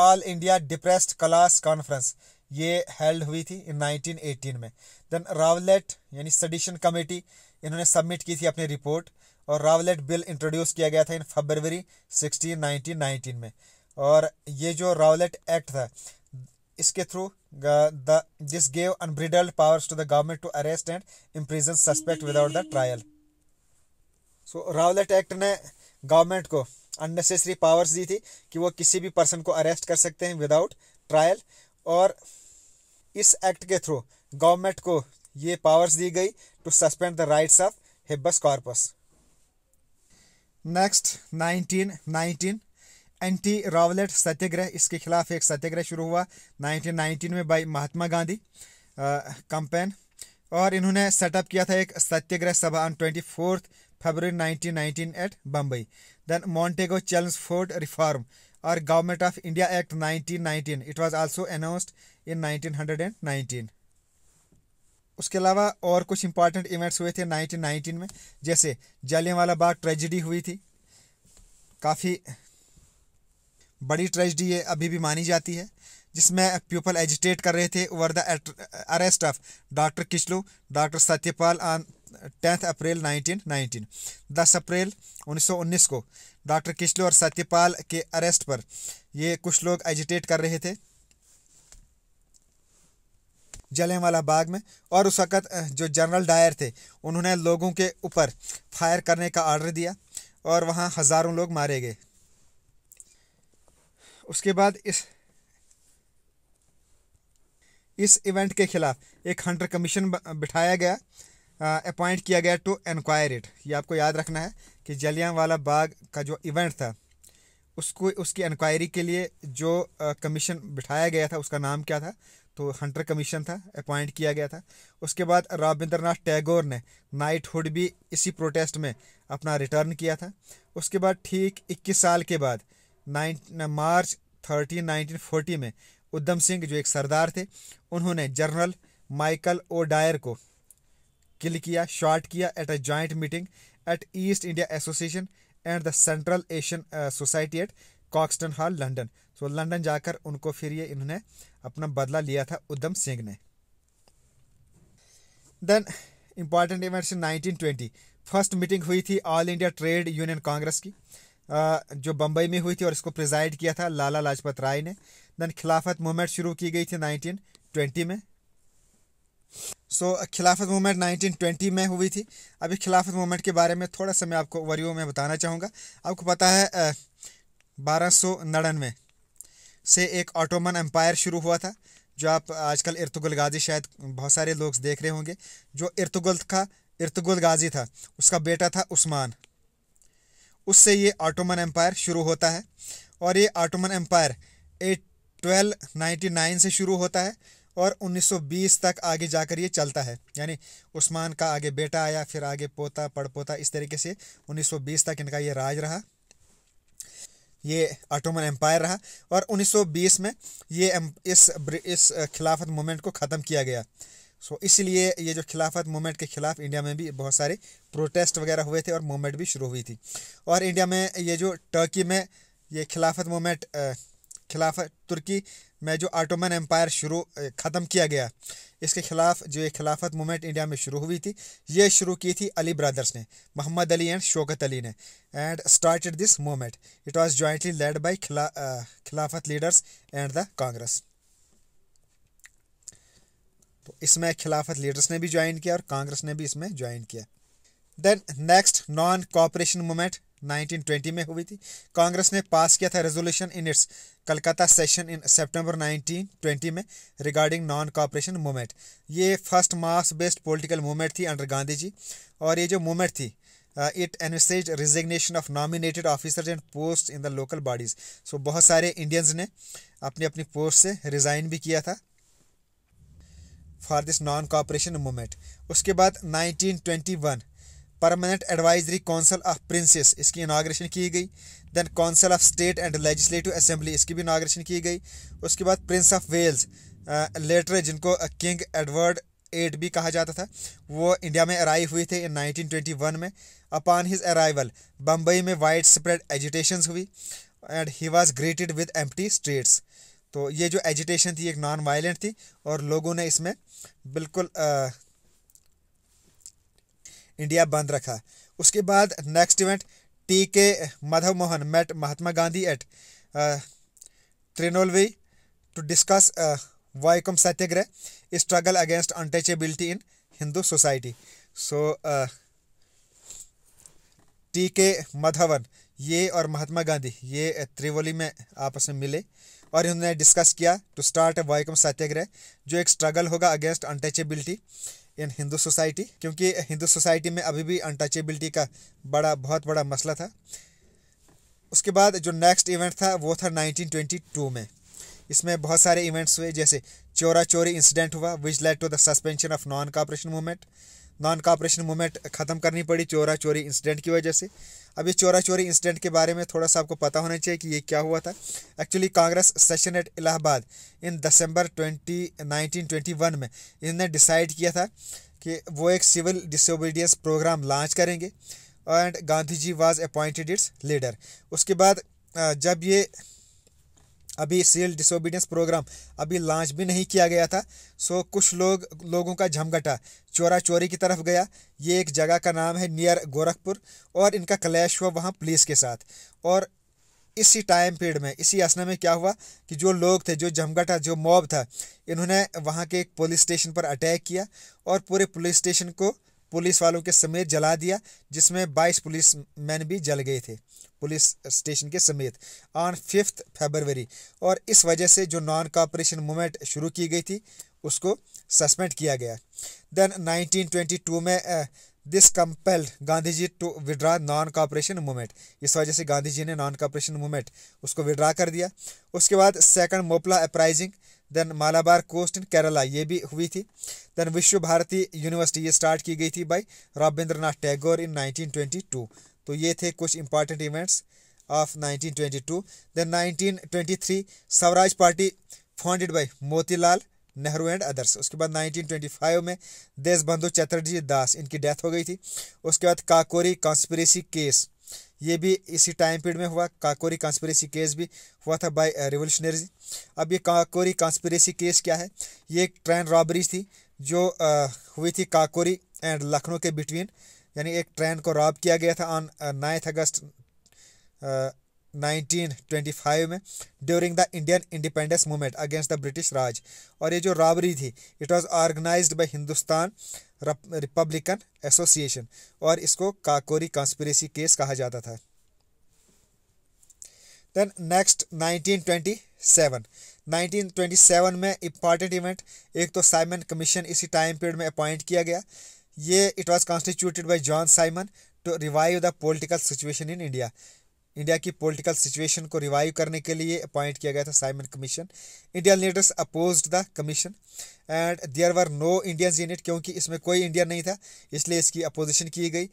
A: All India depressed class conference ये held हुई थी इन 1918 में देन रावलेट यानी सडिशन कमेटी इन्होंने सबमिट की थी अपनी रिपोर्ट और रावलेट बिल इंट्रोड्यूस किया गया था इन फरवरी सिक्सटीन नाइनटीन में और ये जो रावलेट एक्ट था इसके through the this gave unbridled powers to the government to arrest and imprison suspect without the trial so Rowlatt act ने गवर्नमेंट को अननेसेसरी पावर्स दी थी कि वो किसी भी पर्सन को अरेस्ट कर सकते हैं विदाउट ट्रायल और इस एक्ट के थ्रू गवर्नमेंट को ये पावर्स दी गई to suspend the rights of habeas corpus next 1919 anti Rowlatt satyagraha इसके खिलाफ एक सत्याग्रह शुरू हुआ 1919 में बाई महात्मा गांधी कंपेन और इन्होंने सेटअप किया था एक Satyagraha Sabha on twenty fourth nineteen nineteen at Bombay then Montagu Chelmsford reform और government of India act 1919 it was also announced in 1919 उसके अलावा और कुछ इंपॉर्टेंट इवेंट्स हुए थे 1919 में जैसे जालियांवाला बाग ट्रेजिडी हुई थी काफ़ी बड़ी ट्रेजिडी ये अभी भी मानी जाती है जिसमें पीपल एजिटेट कर रहे थे over the arrest of doctor Kitchlew doctor Satyapal on tenth April 1919 10 April 1919 को डॉक्टर किचलू और सत्यपाल के अरेस्ट पर ये कुछ लोग एजिटेट कर रहे थे जलियांवाला बाग में और उस वक़्त जो जनरल डायर थे उन्होंने लोगों के ऊपर फायर करने का आर्डर दिया और वहाँ हज़ारों लोग मारे गए उसके बाद इस इस इवेंट के खिलाफ एक हंटर कमीशन बिठाया गया अपॉइंट किया गया टू एनक्वायर इट ये आपको याद रखना है कि जलियांवाला बाग का जो इवेंट था उसको उसकी इंक्वायरी के लिए जो कमीशन बिठाया गया था उसका नाम क्या था तो हंटर कमीशन था अपॉइंट किया गया था उसके बाद रविंद्रनाथ टैगोर ने नाइटहुड भी इसी प्रोटेस्ट में अपना रिटर्न किया था उसके बाद ठीक 21 साल के बाद नाइन मार्च थर्टीन नाइनटीन में उधम सिंह जो एक सरदार थे उन्होंने जनरल माइकल ओ डायर को किल किया शॉट किया at a joint meeting at East India Association and the Central Asian Society at Caxton Hall London so London जाकर उनको फिर ये इन्होंने अपना बदला लिया था उधम सिंह ने then important events nineteen twenty first meeting हुई थी All India Trade Union Congress की जो बम्बई में हुई थी और इसको प्रिजाइड किया था लाला लाजपत राय ने देन खिलाफत मूवमेंट शुरू की गई थी नाइनटीन ट्वेंटी में सो so, खिलाफत मूवमेंट 1920 में हुई थी अभी खिलाफत मूवमेंट के बारे में थोड़ा सा मैं आपको ओवरव्यू में बताना चाहूँगा आपको पता है बारह सौ नड़नवे से एक ऑटोमन एम्पायर शुरू हुआ था जो आप आजकल इर्तुगल गाजी शायद बहुत सारे लोग देख रहे होंगे जो इर्तुगल का इर्तुगल गाजी था उसका बेटा था उस्मान उससे ये ऑटोमन एम्पायर शुरू होता है और ये Ottoman empire at twelve ninety nine से शुरू होता है और 1920 तक आगे जाकर ये चलता है यानी उस्मान का आगे बेटा आया फिर आगे पोता पड़पोता इस तरीके से 1920 तक इनका ये राज रहा ये ऑटोमन एम्पायर रहा और 1920 में ये इस इस खिलाफत मूवमेंट को ख़त्म किया गया सो इसलिए ये जो खिलाफत मूवमेंट के ख़िलाफ़ इंडिया में भी बहुत सारे प्रोटेस्ट वगैरह हुए थे और मूवमेंट भी शुरू हुई थी और इंडिया में ये जो टर्की में ये खिलाफत मूवमेंट खिलाफत तुर्की में जो आटोमन एम्पायर शुरू ख़त्म किया गया इसके खिलाफ जो एक खिलाफत मूवमेंट इंडिया में शुरू हुई थी ये शुरू की थी अली ब्रदर्स ने मोहम्मद अली एंड शौकत अली ने and started this movement it was jointly led by खिला, Khilafat leaders and the Congress तो इसमें खिलाफत लीडर्स ने भी ज्वाइन किया और कांग्रेस ने भी इसमें ज्वाइन किया then next non cooperation movement 1920 में हुई थी कांग्रेस ने पास किया था resolution in its Calcutta session in nineteen 1920 में रिगार्डिंग नॉन कॉपरेशन मूवमेंट ये first mass based political movement थी अंडर गांधी जी और ये जो मूवमेंट थी इट एनसेज resignation of nominated officer and post in the local bodies so बहुत सारे इंडियंस ने अपनी अपनी पोस्ट से रिज़ाइन भी किया था for this non cooperation movement उसके बाद 1921 permanent advisory council of princes इसकी इनाग्रेशन की गई then council of state and legislative assembly इसकी भी इनाग्रेशन की गई उसके बाद प्रिंस ऑफ वेल्स लेटर जिनको किंग एडवर्ड एट भी कहा जाता था वो इंडिया में अराइव हुए थे इन 1921 में अपॉन हिज अराइवल बम्बई में वाइड स्प्रेड एजुटेशन हुई and he was greeted with empty streets तो ये जो एजुटेशन थी एक नॉन वायलेंट थी और लोगों ने इसमें बिल्कुल आ, इंडिया बंद रखा उसके बाद next event P K Madhav Mohan met Mahatma Gandhi at Tirunelveli to discuss Vaikom satyagraha struggle against untouchability in Hindu society so T K Madhavan ये और महात्मा गांधी ये त्रिवोली में आपस में मिले और इन्होंने डिस्कस किया टू स्टार्ट ए वाईकम सत्याग्रह जो एक स्ट्रगल होगा against untouchability uh, in Hindu society क्योंकि हिंदू सोसाइटी में अभी भी अनटचेबिलिटी का बड़ा बहुत बड़ा मसला था उसके बाद जो नेक्स्ट इवेंट था वो था 1922 में इसमें बहुत सारे इवेंट्स हुए जैसे चोरा चोरी इंसिडेंट हुआ which led to the suspension of non cooperation movement non cooperation movement ख़त्म करनी पड़ी चोरा चोरी इंसिडेंट की वजह से अब ये चोरा चोरी इंसिडेंट के बारे में थोड़ा सा आपको पता होना चाहिए कि ये क्या हुआ था actually Congress session at Allahabad in December twenty one में इन्होंने डिसाइड किया था कि वो एक सिविल डिसोबीडियंस प्रोग्राम लॉन्च करेंगे and Gandhi ji was appointed its leader उसके बाद जब ये अभी सील डिसोबीडियंस प्रोग्राम अभी लॉन्च भी नहीं किया गया था सो कुछ लोग लोगों का झमघटा चोरा चोरी की तरफ गया ये एक जगह का नाम है नियर गोरखपुर और इनका क्लैश हुआ वहाँ पुलिस के साथ और इसी टाइम पीरियड में इसी असना में क्या हुआ कि जो लोग थे जो जमघटा जो मॉब था इन्होंने वहाँ के एक पुलिस स्टेशन पर अटैक किया और पूरे पुलिस स्टेशन को पुलिस वालों के समेत जला दिया जिसमें 22 पुलिस मैन भी जल गए थे पुलिस स्टेशन के समेत ऑन फिफ्थ फेबरवरी और इस वजह से जो नॉन कॉपरेशन मूवमेंट शुरू की गई थी उसको सस्पेंड किया गया देन टू में this compelled Gandhi ji to withdraw non cooperation movement इस वजह से गांधी जी ने नॉन कॉपरेशन मूवमेंट उसको विड्रा कर दिया उसके बाद second Moplah uprising then Malabar coast in Kerala ये भी हुई थी देन विश्व भारती यूनिवर्सिटी ये स्टार्ट की गई थी by Rabindranath Tagore in two तो ये थे कुछ important events of 1922 then 1923 Swaraj party founded by Motilal Nehru and others उसके बाद 1925 में देश बंधु चैटर्जी दास इनकी डेथ हो गई थी उसके बाद काकोरी कॉन्स्परेसी केस ये भी इसी टाइम पीरियड में हुआ काकोरी कॉन्स्परेसी केस भी हुआ था बाय रिवोल्यूशनरी uh, अब ये काकोरी कॉन्स्परेसी केस क्या है ये एक ट्रेन रॉबरीज थी जो आ, uh, हुई थी काकोरी एंड लखनऊ के बिटवीन यानी एक ट्रेन को रॉब किया गया था on ninth uh, August nineteen twenty five में during the Indian independence movement against the British Raj और ये जो रॉबरी थी it was organised by Hindustan Republican Association और इसको काकोरी कॉन्स्परेसी केस कहा जाता था then next nineteen nineteen twenty seven twenty seven में इम्पॉर्टेंट इवेंट एक तो साइमन कमीशन इसी टाइम पीरियड में अपॉइंट किया गया ये it was constituted by John Simon to revive the political situation in India India की पोलिटिकल सिचुएशन को रिवाइव करने के लिए अपॉइंट किया गया था Simon commission Indian leaders oppose the commission and there were no Indians in it क्योंकि इसमें कोई इंडियन नहीं था इसलिए इसकी अपोजिशन की गई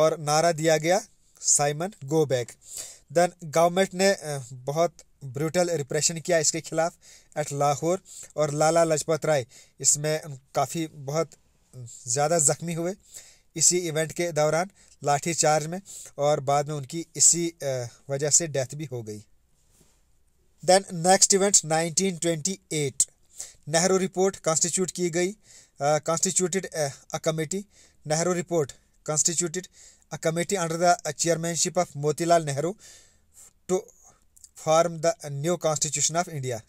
A: और नारा दिया गया Simon go back then government ने बहुत ब्रूटल रिप्रेशन किया इसके खिलाफ एट लाहौर और लाला लाजपत राय इसमें काफ़ी बहुत ज़्यादा ज़ख्मी हुए इसी इवेंट के दौरान लाठीचार्ज में और बाद में उनकी इसी वजह से डेथ भी हो गई then next event 1928 Nehru report constitute की गई constituted a committee Nehru report constituted a committee under the chairmanship of Motilal Nehru to form the new constitution of India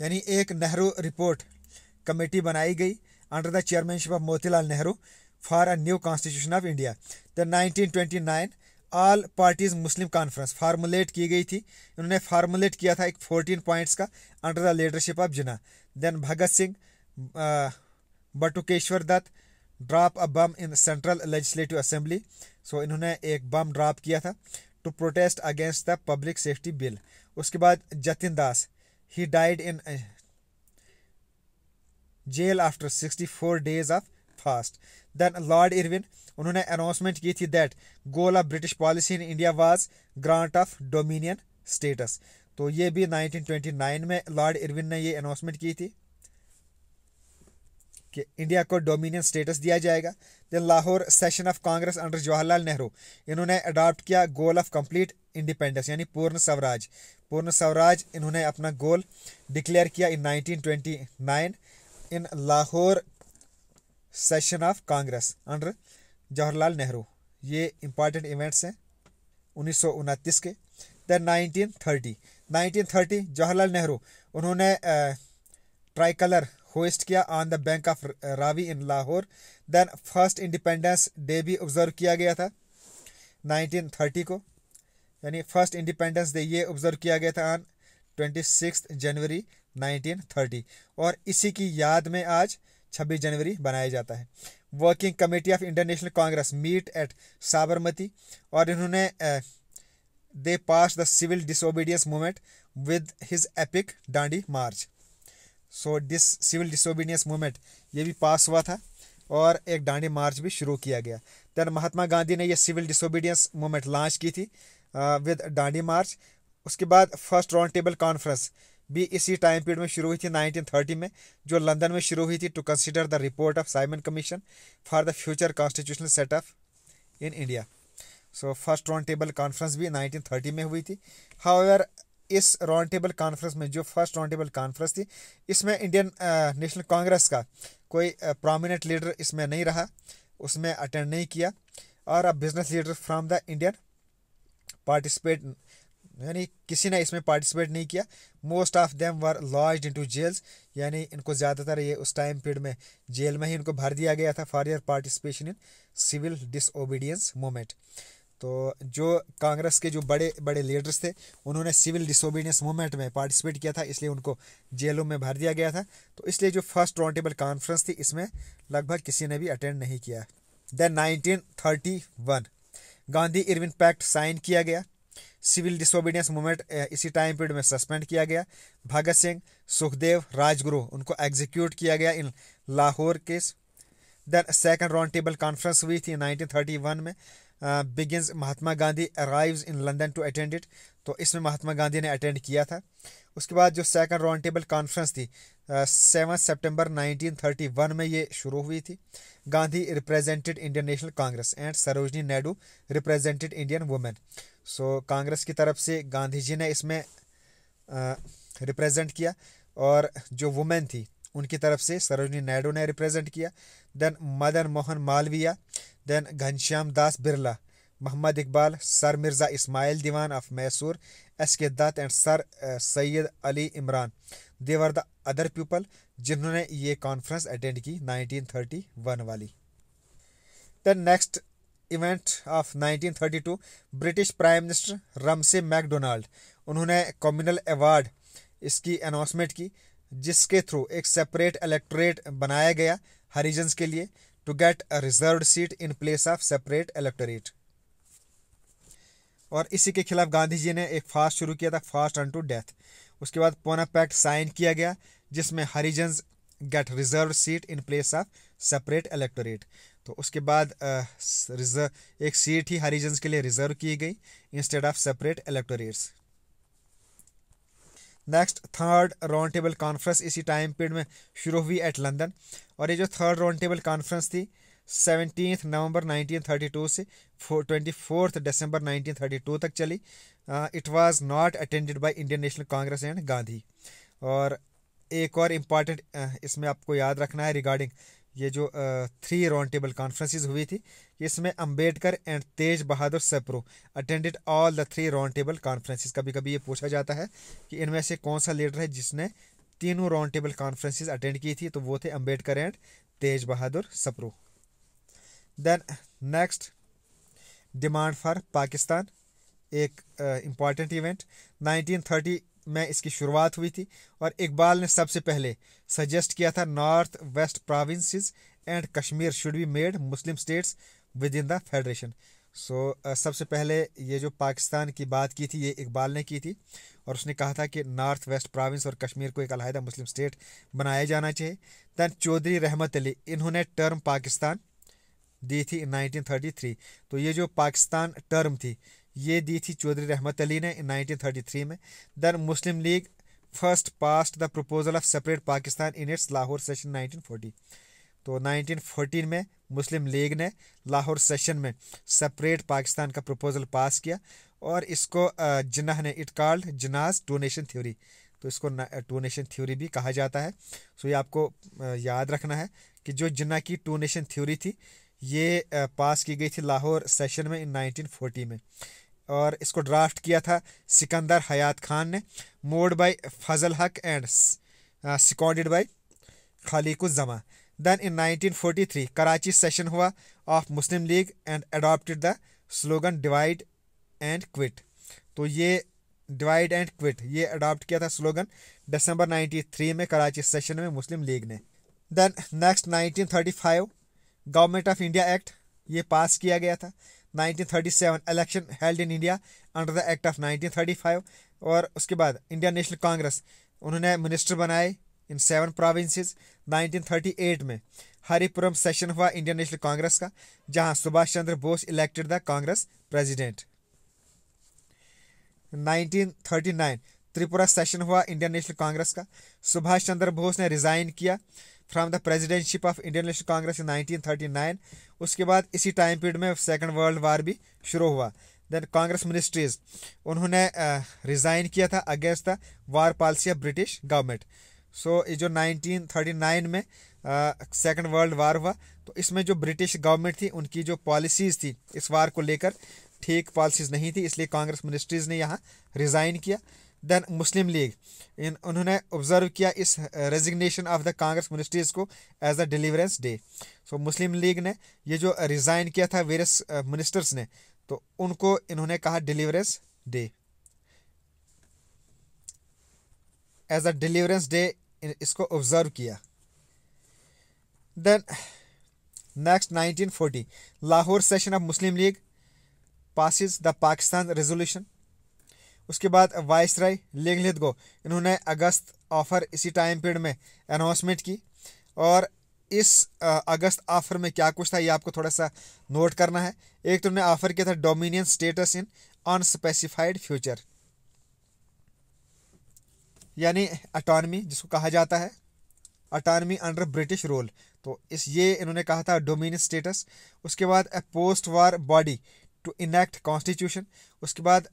A: यानी एक नेहरू रिपोर्ट कमेटी बनाई गई under the chairmanship of Motilal Nehru for a new constitution of India. The 1929 all parties Muslim conference formulate की गई थी इन्होंने formulate किया था एक फोर्टीन पॉइंट्स का under the leadership of Jinnah then Bhagat Singh Batukeshwar Dutt drop a bomb in central legislative assembly so इन्होंने एक बम ड्रॉप किया था to protest against the public safety bill उसके बाद Jatin Das he died in jail after sixty four days of fast then lord Irwin उन्होंने announcement की थी that goal of British policy in India was grant of dominion status तो ये भी 1929 में Lord Irwin ने ये अनाउंसमेंट की थी कि इंडिया को डोमिनियन स्टेटस दिया जाएगा then Lahore session of Congress under Jawaharlal Nehru इन्होंने अडॉप्ट किया गोल ऑफ कंप्लीट इंडिपेंडेंस यानी पूर्ण स्वराज पूर्ण स्वराज इन्होंने अपना गोल डिक्लेयर किया in 1929 in Lahore session of Congress under Jawaharlal Nehru ये इंपॉर्टेंट इवेंट्स हैं उन्नीस के then nineteen thirty nineteen thirty Jawaharlal Nehru उन्होंने ट्राई कलर होस्ट किया on the bank of Ravi in Lahore then first independence day भी ऑब्जर्व किया गया था 1930 को यानी फर्स्ट इंडिपेंडेंस डे ये ऑब्जर्व किया गया था ऑन ट्वेंटी जनवरी 1930 और इसी की याद में आज 26 जनवरी बनाया जाता है working committee of international Congress meet at Sabarmati और इन्होंने they pass the civil disobedience movement with his epic Dandi march so this civil disobedience movement ये भी पास हुआ था और एक डांडी मार्च भी शुरू किया गया दैन महात्मा गांधी ने यह सिविल डिसोबीडियंस मूवमेंट लॉन्च की थी विद डांडी मार्च उसके बाद फर्स्ट राउंड टेबल कॉन्फ्रेंस भी इसी टाइम पीरियड में शुरू हुई थी 1930 में जो लंदन में शुरू हुई थी to consider the report of Simon commission for the future constitutional setup in India so first round table conference भी 1930 में हुई थी हाउएवर इस राउंड टेबल कॉन्फ्रेंस में जो फर्स्ट राउंड टेबल कॉन्फ्रेंस थी इसमें इंडियन नेशनल कांग्रेस का कोई प्रोमिनेंट लीडर इसमें नहीं रहा उसमें अटेंड नहीं किया और अब business leader from the Indian participate यानी किसी ने इसमें पार्टिसिपेट नहीं किया most of them were into jails यानी इनको ज़्यादातर ये उस टाइम पीरियड में जेल में ही इनको भर दिया गया था for their participation in civil disobedience movement तो जो कांग्रेस के जो बड़े बड़े लीडर्स थे उन्होंने सिविल डिसोबीडियंस मूवमेंट में पार्टिसिपेट किया था इसलिए उनको जेलों में भर दिया गया था तो इसलिए जो फर्स्ट राउंडेबल कॉन्फ्रेंस थी इसमें लगभग किसी ने भी अटेंड नहीं किया then 1931 Gandhi Irwin pact sign किया गया सिविल डिसोबीडियंस मूवमेंट इसी टाइम पीरियड में सस्पेंड किया गया भगत सिंह सुखदेव राजगुरु उनको एग्जीक्यूट किया गया in Lahore case then second round table conference हुई थी नाइनटीन थर्टी वन में begins Mahatma Gandhi arrives in London to attend it तो इसमें महात्मा गांधी ने अटेंड किया था उसके बाद जो सेकेंड राउंड टेबल कॉन्फ्रेंस थी seven September nineteen thirty one में ये शुरू हुई थी Gandhi represented Indian national Congress and Sarojini Naidu represented Indian women so Congress की तरफ से गांधी जी ने इसमें रिप्रेजेंट किया और जो वुमेन थी उनकी तरफ से सरोजनी नायडू ने रिप्रेजेंट किया then Madan Mohan Malaviya then Ghanshyam Das Birla Mohammad Iqbal sir Mirza Ismail Dewan of Mysore S K Dutt and sir Syed Ali Imran they were the other people जिन्होंने ये कॉन्फ्रेंस अटेंड की 1931 वाली then next event of 1932 British prime minister Ramsay MacDonald उन्होंने कम्युनल अवार्ड इसकी अनाउंसमेंट की जिसके थ्रू एक सेपरेट इलेक्टोरेट बनाया गया हरिजन्स के लिए to get a reserve seat in place of separate electorate और इसी के खिलाफ गांधी जी ने एक फास्ट शुरू किया था फास्ट अन टू डेथ उसके बाद पोना पैक्ट साइन किया गया जिसमें Harijans get reserve seat in place of separate electorate तो उसके बाद रिजर्व एक सीट ही हरिजन्स के लिए रिजर्व की गई instead of separate electorates next third round table conference इसी टाइम पीरियड में शुरू हुई एट लंदन और ये जो थर्ड राउंड टेबल कॉन्फ्रेंस थी सेवनटीन नवंबर 1932 से ट्वेंटी फोर्थ दिसंबर 1932 तक चली it was not attended by Indian national Congress and Gandhi और एक और इम्पॉर्टेंट इसमें आपको याद रखना है रिगार्डिंग ये जो थ्री राउंड टेबल कॉन्फ्रेंसिस हुई थी इसमें Ambedkar and Tej Bahadur Sapru attended all the three round table conference कभी कभी ये पूछा जाता है कि इनमें से कौन सा लीडर है जिसने तीनों राउंड टेबल कॉन्फ्रेंसेस अटेंड की थी तो वो थे Ambedkar and Tej Bahadur Sapru then next demand for Pakistan एक इम्पॉर्टेंट इवेंट थर्टी में इसकी शुरुआत हुई थी और इकबाल ने सबसे पहले सजेस्ट किया था north west province and Kashmir should be made Muslim states within the federation so सबसे पहले ये जो पाकिस्तान की बात की थी ये इकबाल ने की थी और उसने कहा था कि नॉर्थ वेस्ट प्राविंस और कश्मीर को एक अलहदा मुस्लिम स्टेट बनाया जाना चाहिए दैन चौधरी रहमत अली इन्होंने टर्म पाकिस्तान दी थी 1933 तो ये जो पाकिस्तान टर्म थी ये दी थी चौधरी रहमत अली ने 1933 में दर Muslim League first passed the proposal of separate Pakistan in its Lahore session 1940 तो 1914 में मुस्लिम लीग ने लाहौर सेशन में सेपरेट पाकिस्तान का प्रपोजल पास किया और इसको जिन्ना ने इट कॉल्ड जिनाज डोनेशन नेशन थ्योरी तो इसको टू नेशन थ्योरी भी कहा जाता है सो ये आपको याद रखना है कि जो जिन्ना की टू नेशन थ्योरी थी ये पास की गई थी लाहौर सेशन में इन 1940 में और इसको ड्राफ्ट किया था सिकंदर हयात खान ने mode by Fazl Haq and seconded by Khaliquzzaman then in 1943 Karachi session हुआ of Muslim League and adopted the slogan divide and quit तो ये डिवाइड एंड क्विट ये अडॉप्ट किया था स्लोगन दिसंबर 93 में कराची सेशन में मुस्लिम लीग ने then next 1935 government of India act ये पास किया गया था 1937 election held in India under the act of 1935 और उसके बाद इंडियन नेशनल कांग्रेस उन्होंने मिनिस्टर बनाए इन सेवन प्रोविंसेस 1938 में हरिपुरम सेशन हुआ इंडियन नेशनल कांग्रेस का जहां Subhash Chandra Bose elected the Congress president 1939 Tripura session हुआ इंडियन नेशनल कांग्रेस का सुभाष चंद्र बोस ने रिज़ाइन किया from the presidentship of Indian national Congress in 1939 उसके बाद इसी टाइम पीरियड में सेकेंड वर्ल्ड वार भी शुरू हुआ देन कांग्रेस मिनिस्ट्रीज उन्होंने रिज़ाइन किया था against the war policy of British government so ये जो 1939 में सेकेंड वर्ल्ड वार हुआ तो इसमें जो ब्रिटिश गवर्नमेंट थी उनकी जो पॉलिसीज़ थी इस वार को लेकर ठीक पॉलिसीज़ नहीं थी इसलिए कांग्रेस मिनिस्ट्रीज़ ने यहाँ रिज़ाइन किया देन मुस्लिम लीग इन उन्होंने ऑब्जर्व किया इस resignation of the Congress ministries को as a deliverance day so Muslim League ने ये जो रिज़ाइन uh, किया था वेरियस मिनिस्टर्स uh, ने तो उनको इन्होंने कहा deliverance day as a deliverance day इसको ऑब्जर्व किया then next 1940 Lahore session of Muslim League the Pakistan resolution resolution उसके बाद वाइस राय लिंगलिथ गो इन्होंने अगस्त ऑफर इसी टाइम पीरियड में अनाउंसमेंट की और इस अगस्त ऑफर में क्या कुछ था ये आपको थोड़ा सा नोट करना है एक तो उन्होंने ऑफर किया था dominion status in unspecified future यानी अटॉनमी जिसको कहा जाता है अटॉनमी अंडर ब्रिटिश रूल तो इस ये इन्होंने कहा था डोमिनियन स्टेटस उसके बाद a post war body to enact constitution उसके बाद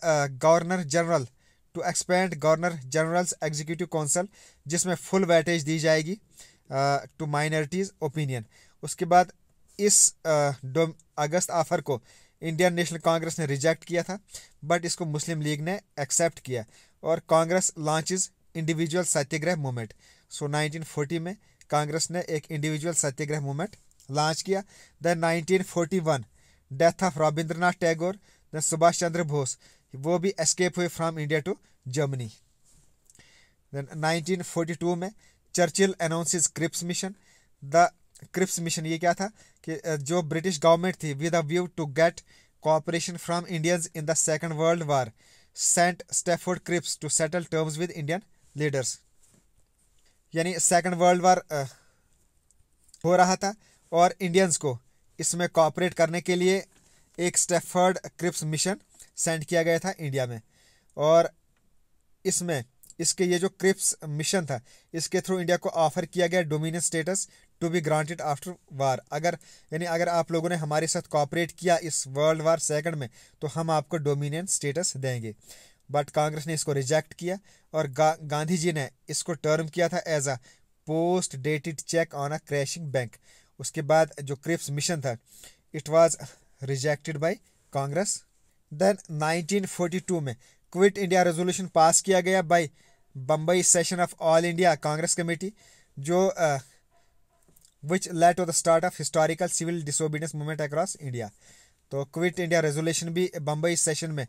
A: governor general to expand governor general's executive council जिसमें फुल वैटेज दी जाएगी टू माइनॉरिटीज़ ओपिनियन उसके बाद इस uh, अगस्त आफर को इंडियन नेशनल कांग्रेस ने रिजेक्ट किया था बट इसको मुस्लिम लीग ने एक्सेप्ट किया और Congress launches individual satyagraha movement so 1940 में कांग्रेस ने एक इंडिविजुअल सत्याग्रह मूवमेंट लॉन्च किया then 1941 death of Rabindranath Tagore then Subhash Chandra Bose वो भी एस्केप हुए from India to Germany then 1942 में Churchill announces Cripps mission the Cripps mission ये क्या था कि जो ब्रिटिश गवर्नमेंट थी with a view to get cooperation from Indians in the second world war Saint Stafford Cripps to settle terms with Indian leaders यानी second world war हो रहा था और इंडियंस को इसमें कॉपरेट करने के लिए एक स्टेफर्ड क्रिप्स मिशन सेंड किया गया था इंडिया में और इसमें इसके ये जो क्रिप्स मिशन था इसके थ्रू इंडिया को ऑफर किया गया dominion status to be granted after war अगर यानी अगर आप लोगों ने हमारे साथ कॉपरेट किया इस वर्ल्ड वार सेकंड में तो हम आपको डोमिनियन स्टेटस देंगे बट कांग्रेस ने इसको रिजेक्ट किया और गा, गांधी जी ने इसको टर्म किया था as a post dated cheque on a crashing bank उसके बाद जो क्रिप्स मिशन था it was rejected by Congress then 1942 में क्विट इंडिया रेजोल्यूशन पास किया गया by Bombay session of All India Congress Committee जो which led to the start of historical civil disobedience movement across India तो quit India resolution भी Bombay session में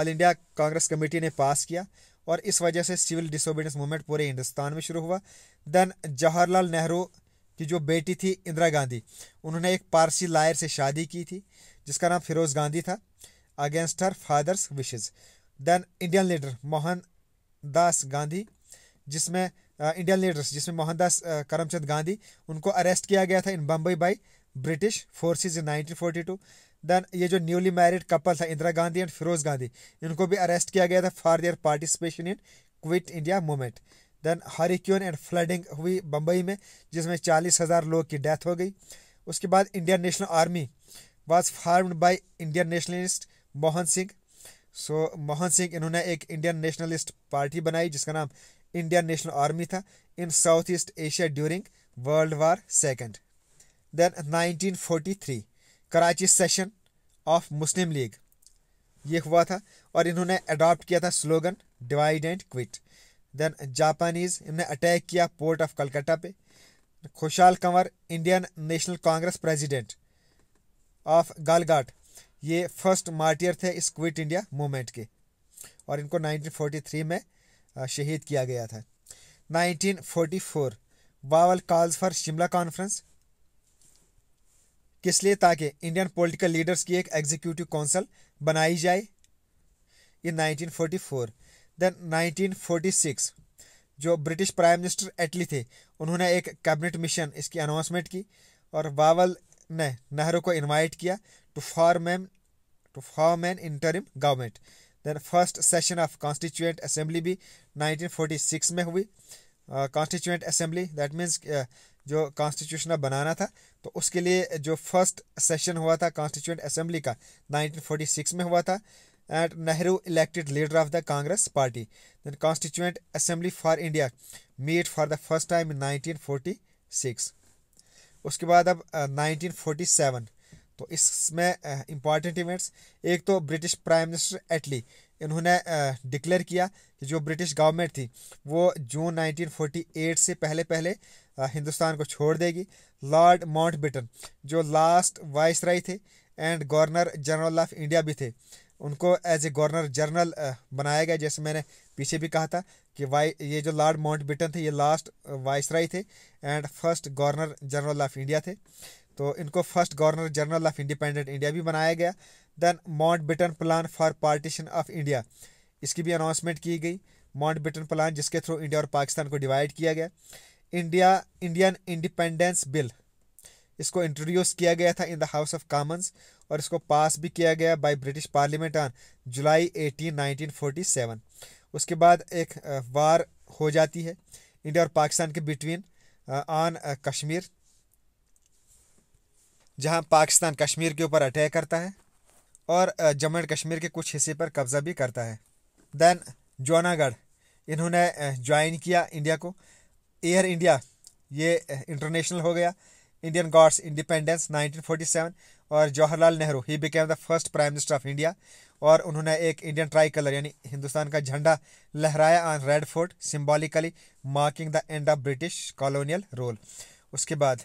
A: All India Congress Committee ने pass किया और इस वजह से सिविल डिसोबीडियंस मूवमेंट पूरे हिंदुस्तान में शुरू हुआ देन जवाहरलाल नेहरू कि जो बेटी थी इंदिरा गांधी उन्होंने एक पारसी लायर से शादी की थी जिसका नाम फिरोज गांधी था against her father's wishes then Indian leader Mohandas Gandhi जिसमें इंडियन लीडर्स जिसमें मोहनदास करमचंद गांधी उनको अरेस्ट किया गया था in Bombay by British forces in 1942 then ये जो न्यूली मैरिड कपल था इंदिरा गांधी एंड फिरोज गांधी इनको भी अरेस्ट किया गया था for their participation in quit India movement then hurricane and flooding हुई बम्बई में जिसमें चालीस हज़ार लोग की डेथ हो गई उसके बाद Indian National Army was formed by Indian nationalist Mohan Singh so Mohan Singh इन्होंने एक इंडियन नेशनलिस्ट पार्टी बनाई जिसका नाम इंडियन नेशनल आर्मी था in South East Asia during world war second then 1943 Karachi session of Muslim League ये हुआ था और इन्होंने अडॉप्ट किया था slogan divide and quit then Japanese इन्होंने अटैक किया पोर्ट ऑफ कलकत्ता पे Khushal Konwar Indian national Congress president of Galghat ये फर्स्ट मार्टियर थे इस क्विट इंडिया मूवमेंट के और इनको 1943 में शहीद किया गया था 1944 Wavell calls for Shimla conference किस लिए ताकि इंडियन पॉलिटिकल लीडर्स की एक एग्जीक्यूटिव काउंसिल बनाई जाए ये 1944 देन 1946 जो ब्रिटिश प्राइम मिनिस्टर एटली थे उन्होंने एक कैबिनेट मिशन इसकी अनाउंसमेंट की और बावल ने नेहरू को इनवाइट किया to form an to form an interim government then first session of constituent assembly भी 1946 में हुई कॉन्स्टिट्यूएंट असेंबली दैट मीन्स जो कॉन्स्टिट्यूशन बनाना था तो उसके लिए जो फर्स्ट सेशन हुआ था कॉन्स्टिट्यूएंट असेंबली का 1946 में हुआ था and Nehru elected leader of the Congress party then Constituent assembly for India meet for the first time in 1946. उसके बाद अब नाइनटीन फोर्टी सेवन तो इसमें इम्पॉर्टेंट uh, इवेंट्स एक तो ब्रिटिश प्राइम मिनिस्टर एटली इन्होंने डिक्लेयर uh, किया कि जो ब्रिटिश गवर्नमेंट थी वो जून 1948 से पहले पहले uh, हिंदुस्तान को छोड़ देगी लॉर्ड माउंट बिटन जो लास्ट वाइस राय थे and governor general of India भी थे उनको एज ए गवर्नर जनरल बनाया गया जैसे मैंने पीछे भी कहा था कि वाई ये जो लॉर्ड माउंट बिटन थे ये लास्ट राय uh, थे and first governor general of India थे तो इनको first governor general of independent India भी बनाया गया then Mountbatten plan for partition of India इसकी भी अनाउंसमेंट की गई माउंट बिटन प्लान जिसके थ्रू इंडिया और पाकिस्तान को डिवाइड किया गया इंडिया इंडियन इंडिपेंडेंस बिल इसको इंट्रोड्यूस किया गया था in the House of Commons और इसको पास भी किया गया by British parliament on July forty seven उसके बाद एक वार uh, हो जाती है इंडिया और पाकिस्तान के बिटवीन ऑन कश्मीर जहां पाकिस्तान कश्मीर के ऊपर अटैक करता है और जम्मू एंड कश्मीर के कुछ हिस्से पर कब्जा भी करता है देन जौनागढ़ इन्होंने ज्वाइन uh, किया इंडिया को एयर इंडिया ये इंटरनेशनल uh, हो गया इंडियन गॉड्स इंडिपेंडेंस 1947 और जवाहरलाल नेहरू ही became the first prime minister of India और उन्होंने एक इंडियन ट्राई कलर यानी हिंदुस्तान का झंडा लहराया on red fort symbolically marking the end of British colonial rule उसके बाद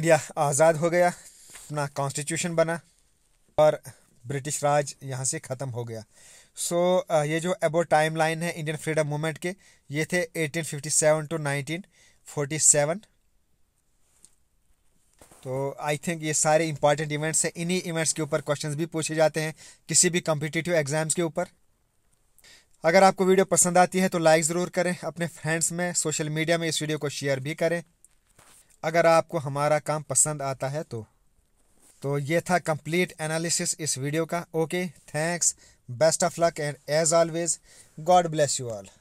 A: इंडिया आज़ाद हो गया अपना कॉन्स्टिट्यूशन बना और ब्रिटिश राज यहाँ से ख़त्म हो गया सो so, ये जो अबो टाइम लाइन है इंडियन फ्रीडम मूवमेंट के ये थे 1857 टू नाइनटीन फोर्टी सेवन तो आई थिंक ये सारे इंपॉर्टेंट इवेंट्स हैं इन्हीं इवेंट्स के ऊपर क्वेश्चंस भी पूछे जाते हैं किसी भी कम्पिटिटिव एग्जाम्स के ऊपर अगर आपको वीडियो पसंद आती है तो लाइक ज़रूर करें अपने फ्रेंड्स में सोशल मीडिया में इस वीडियो को शेयर भी करें अगर आपको हमारा काम पसंद आता है तो तो ये था कंप्लीट एनालिसिस इस वीडियो का okay thanks best of luck and as always God bless you all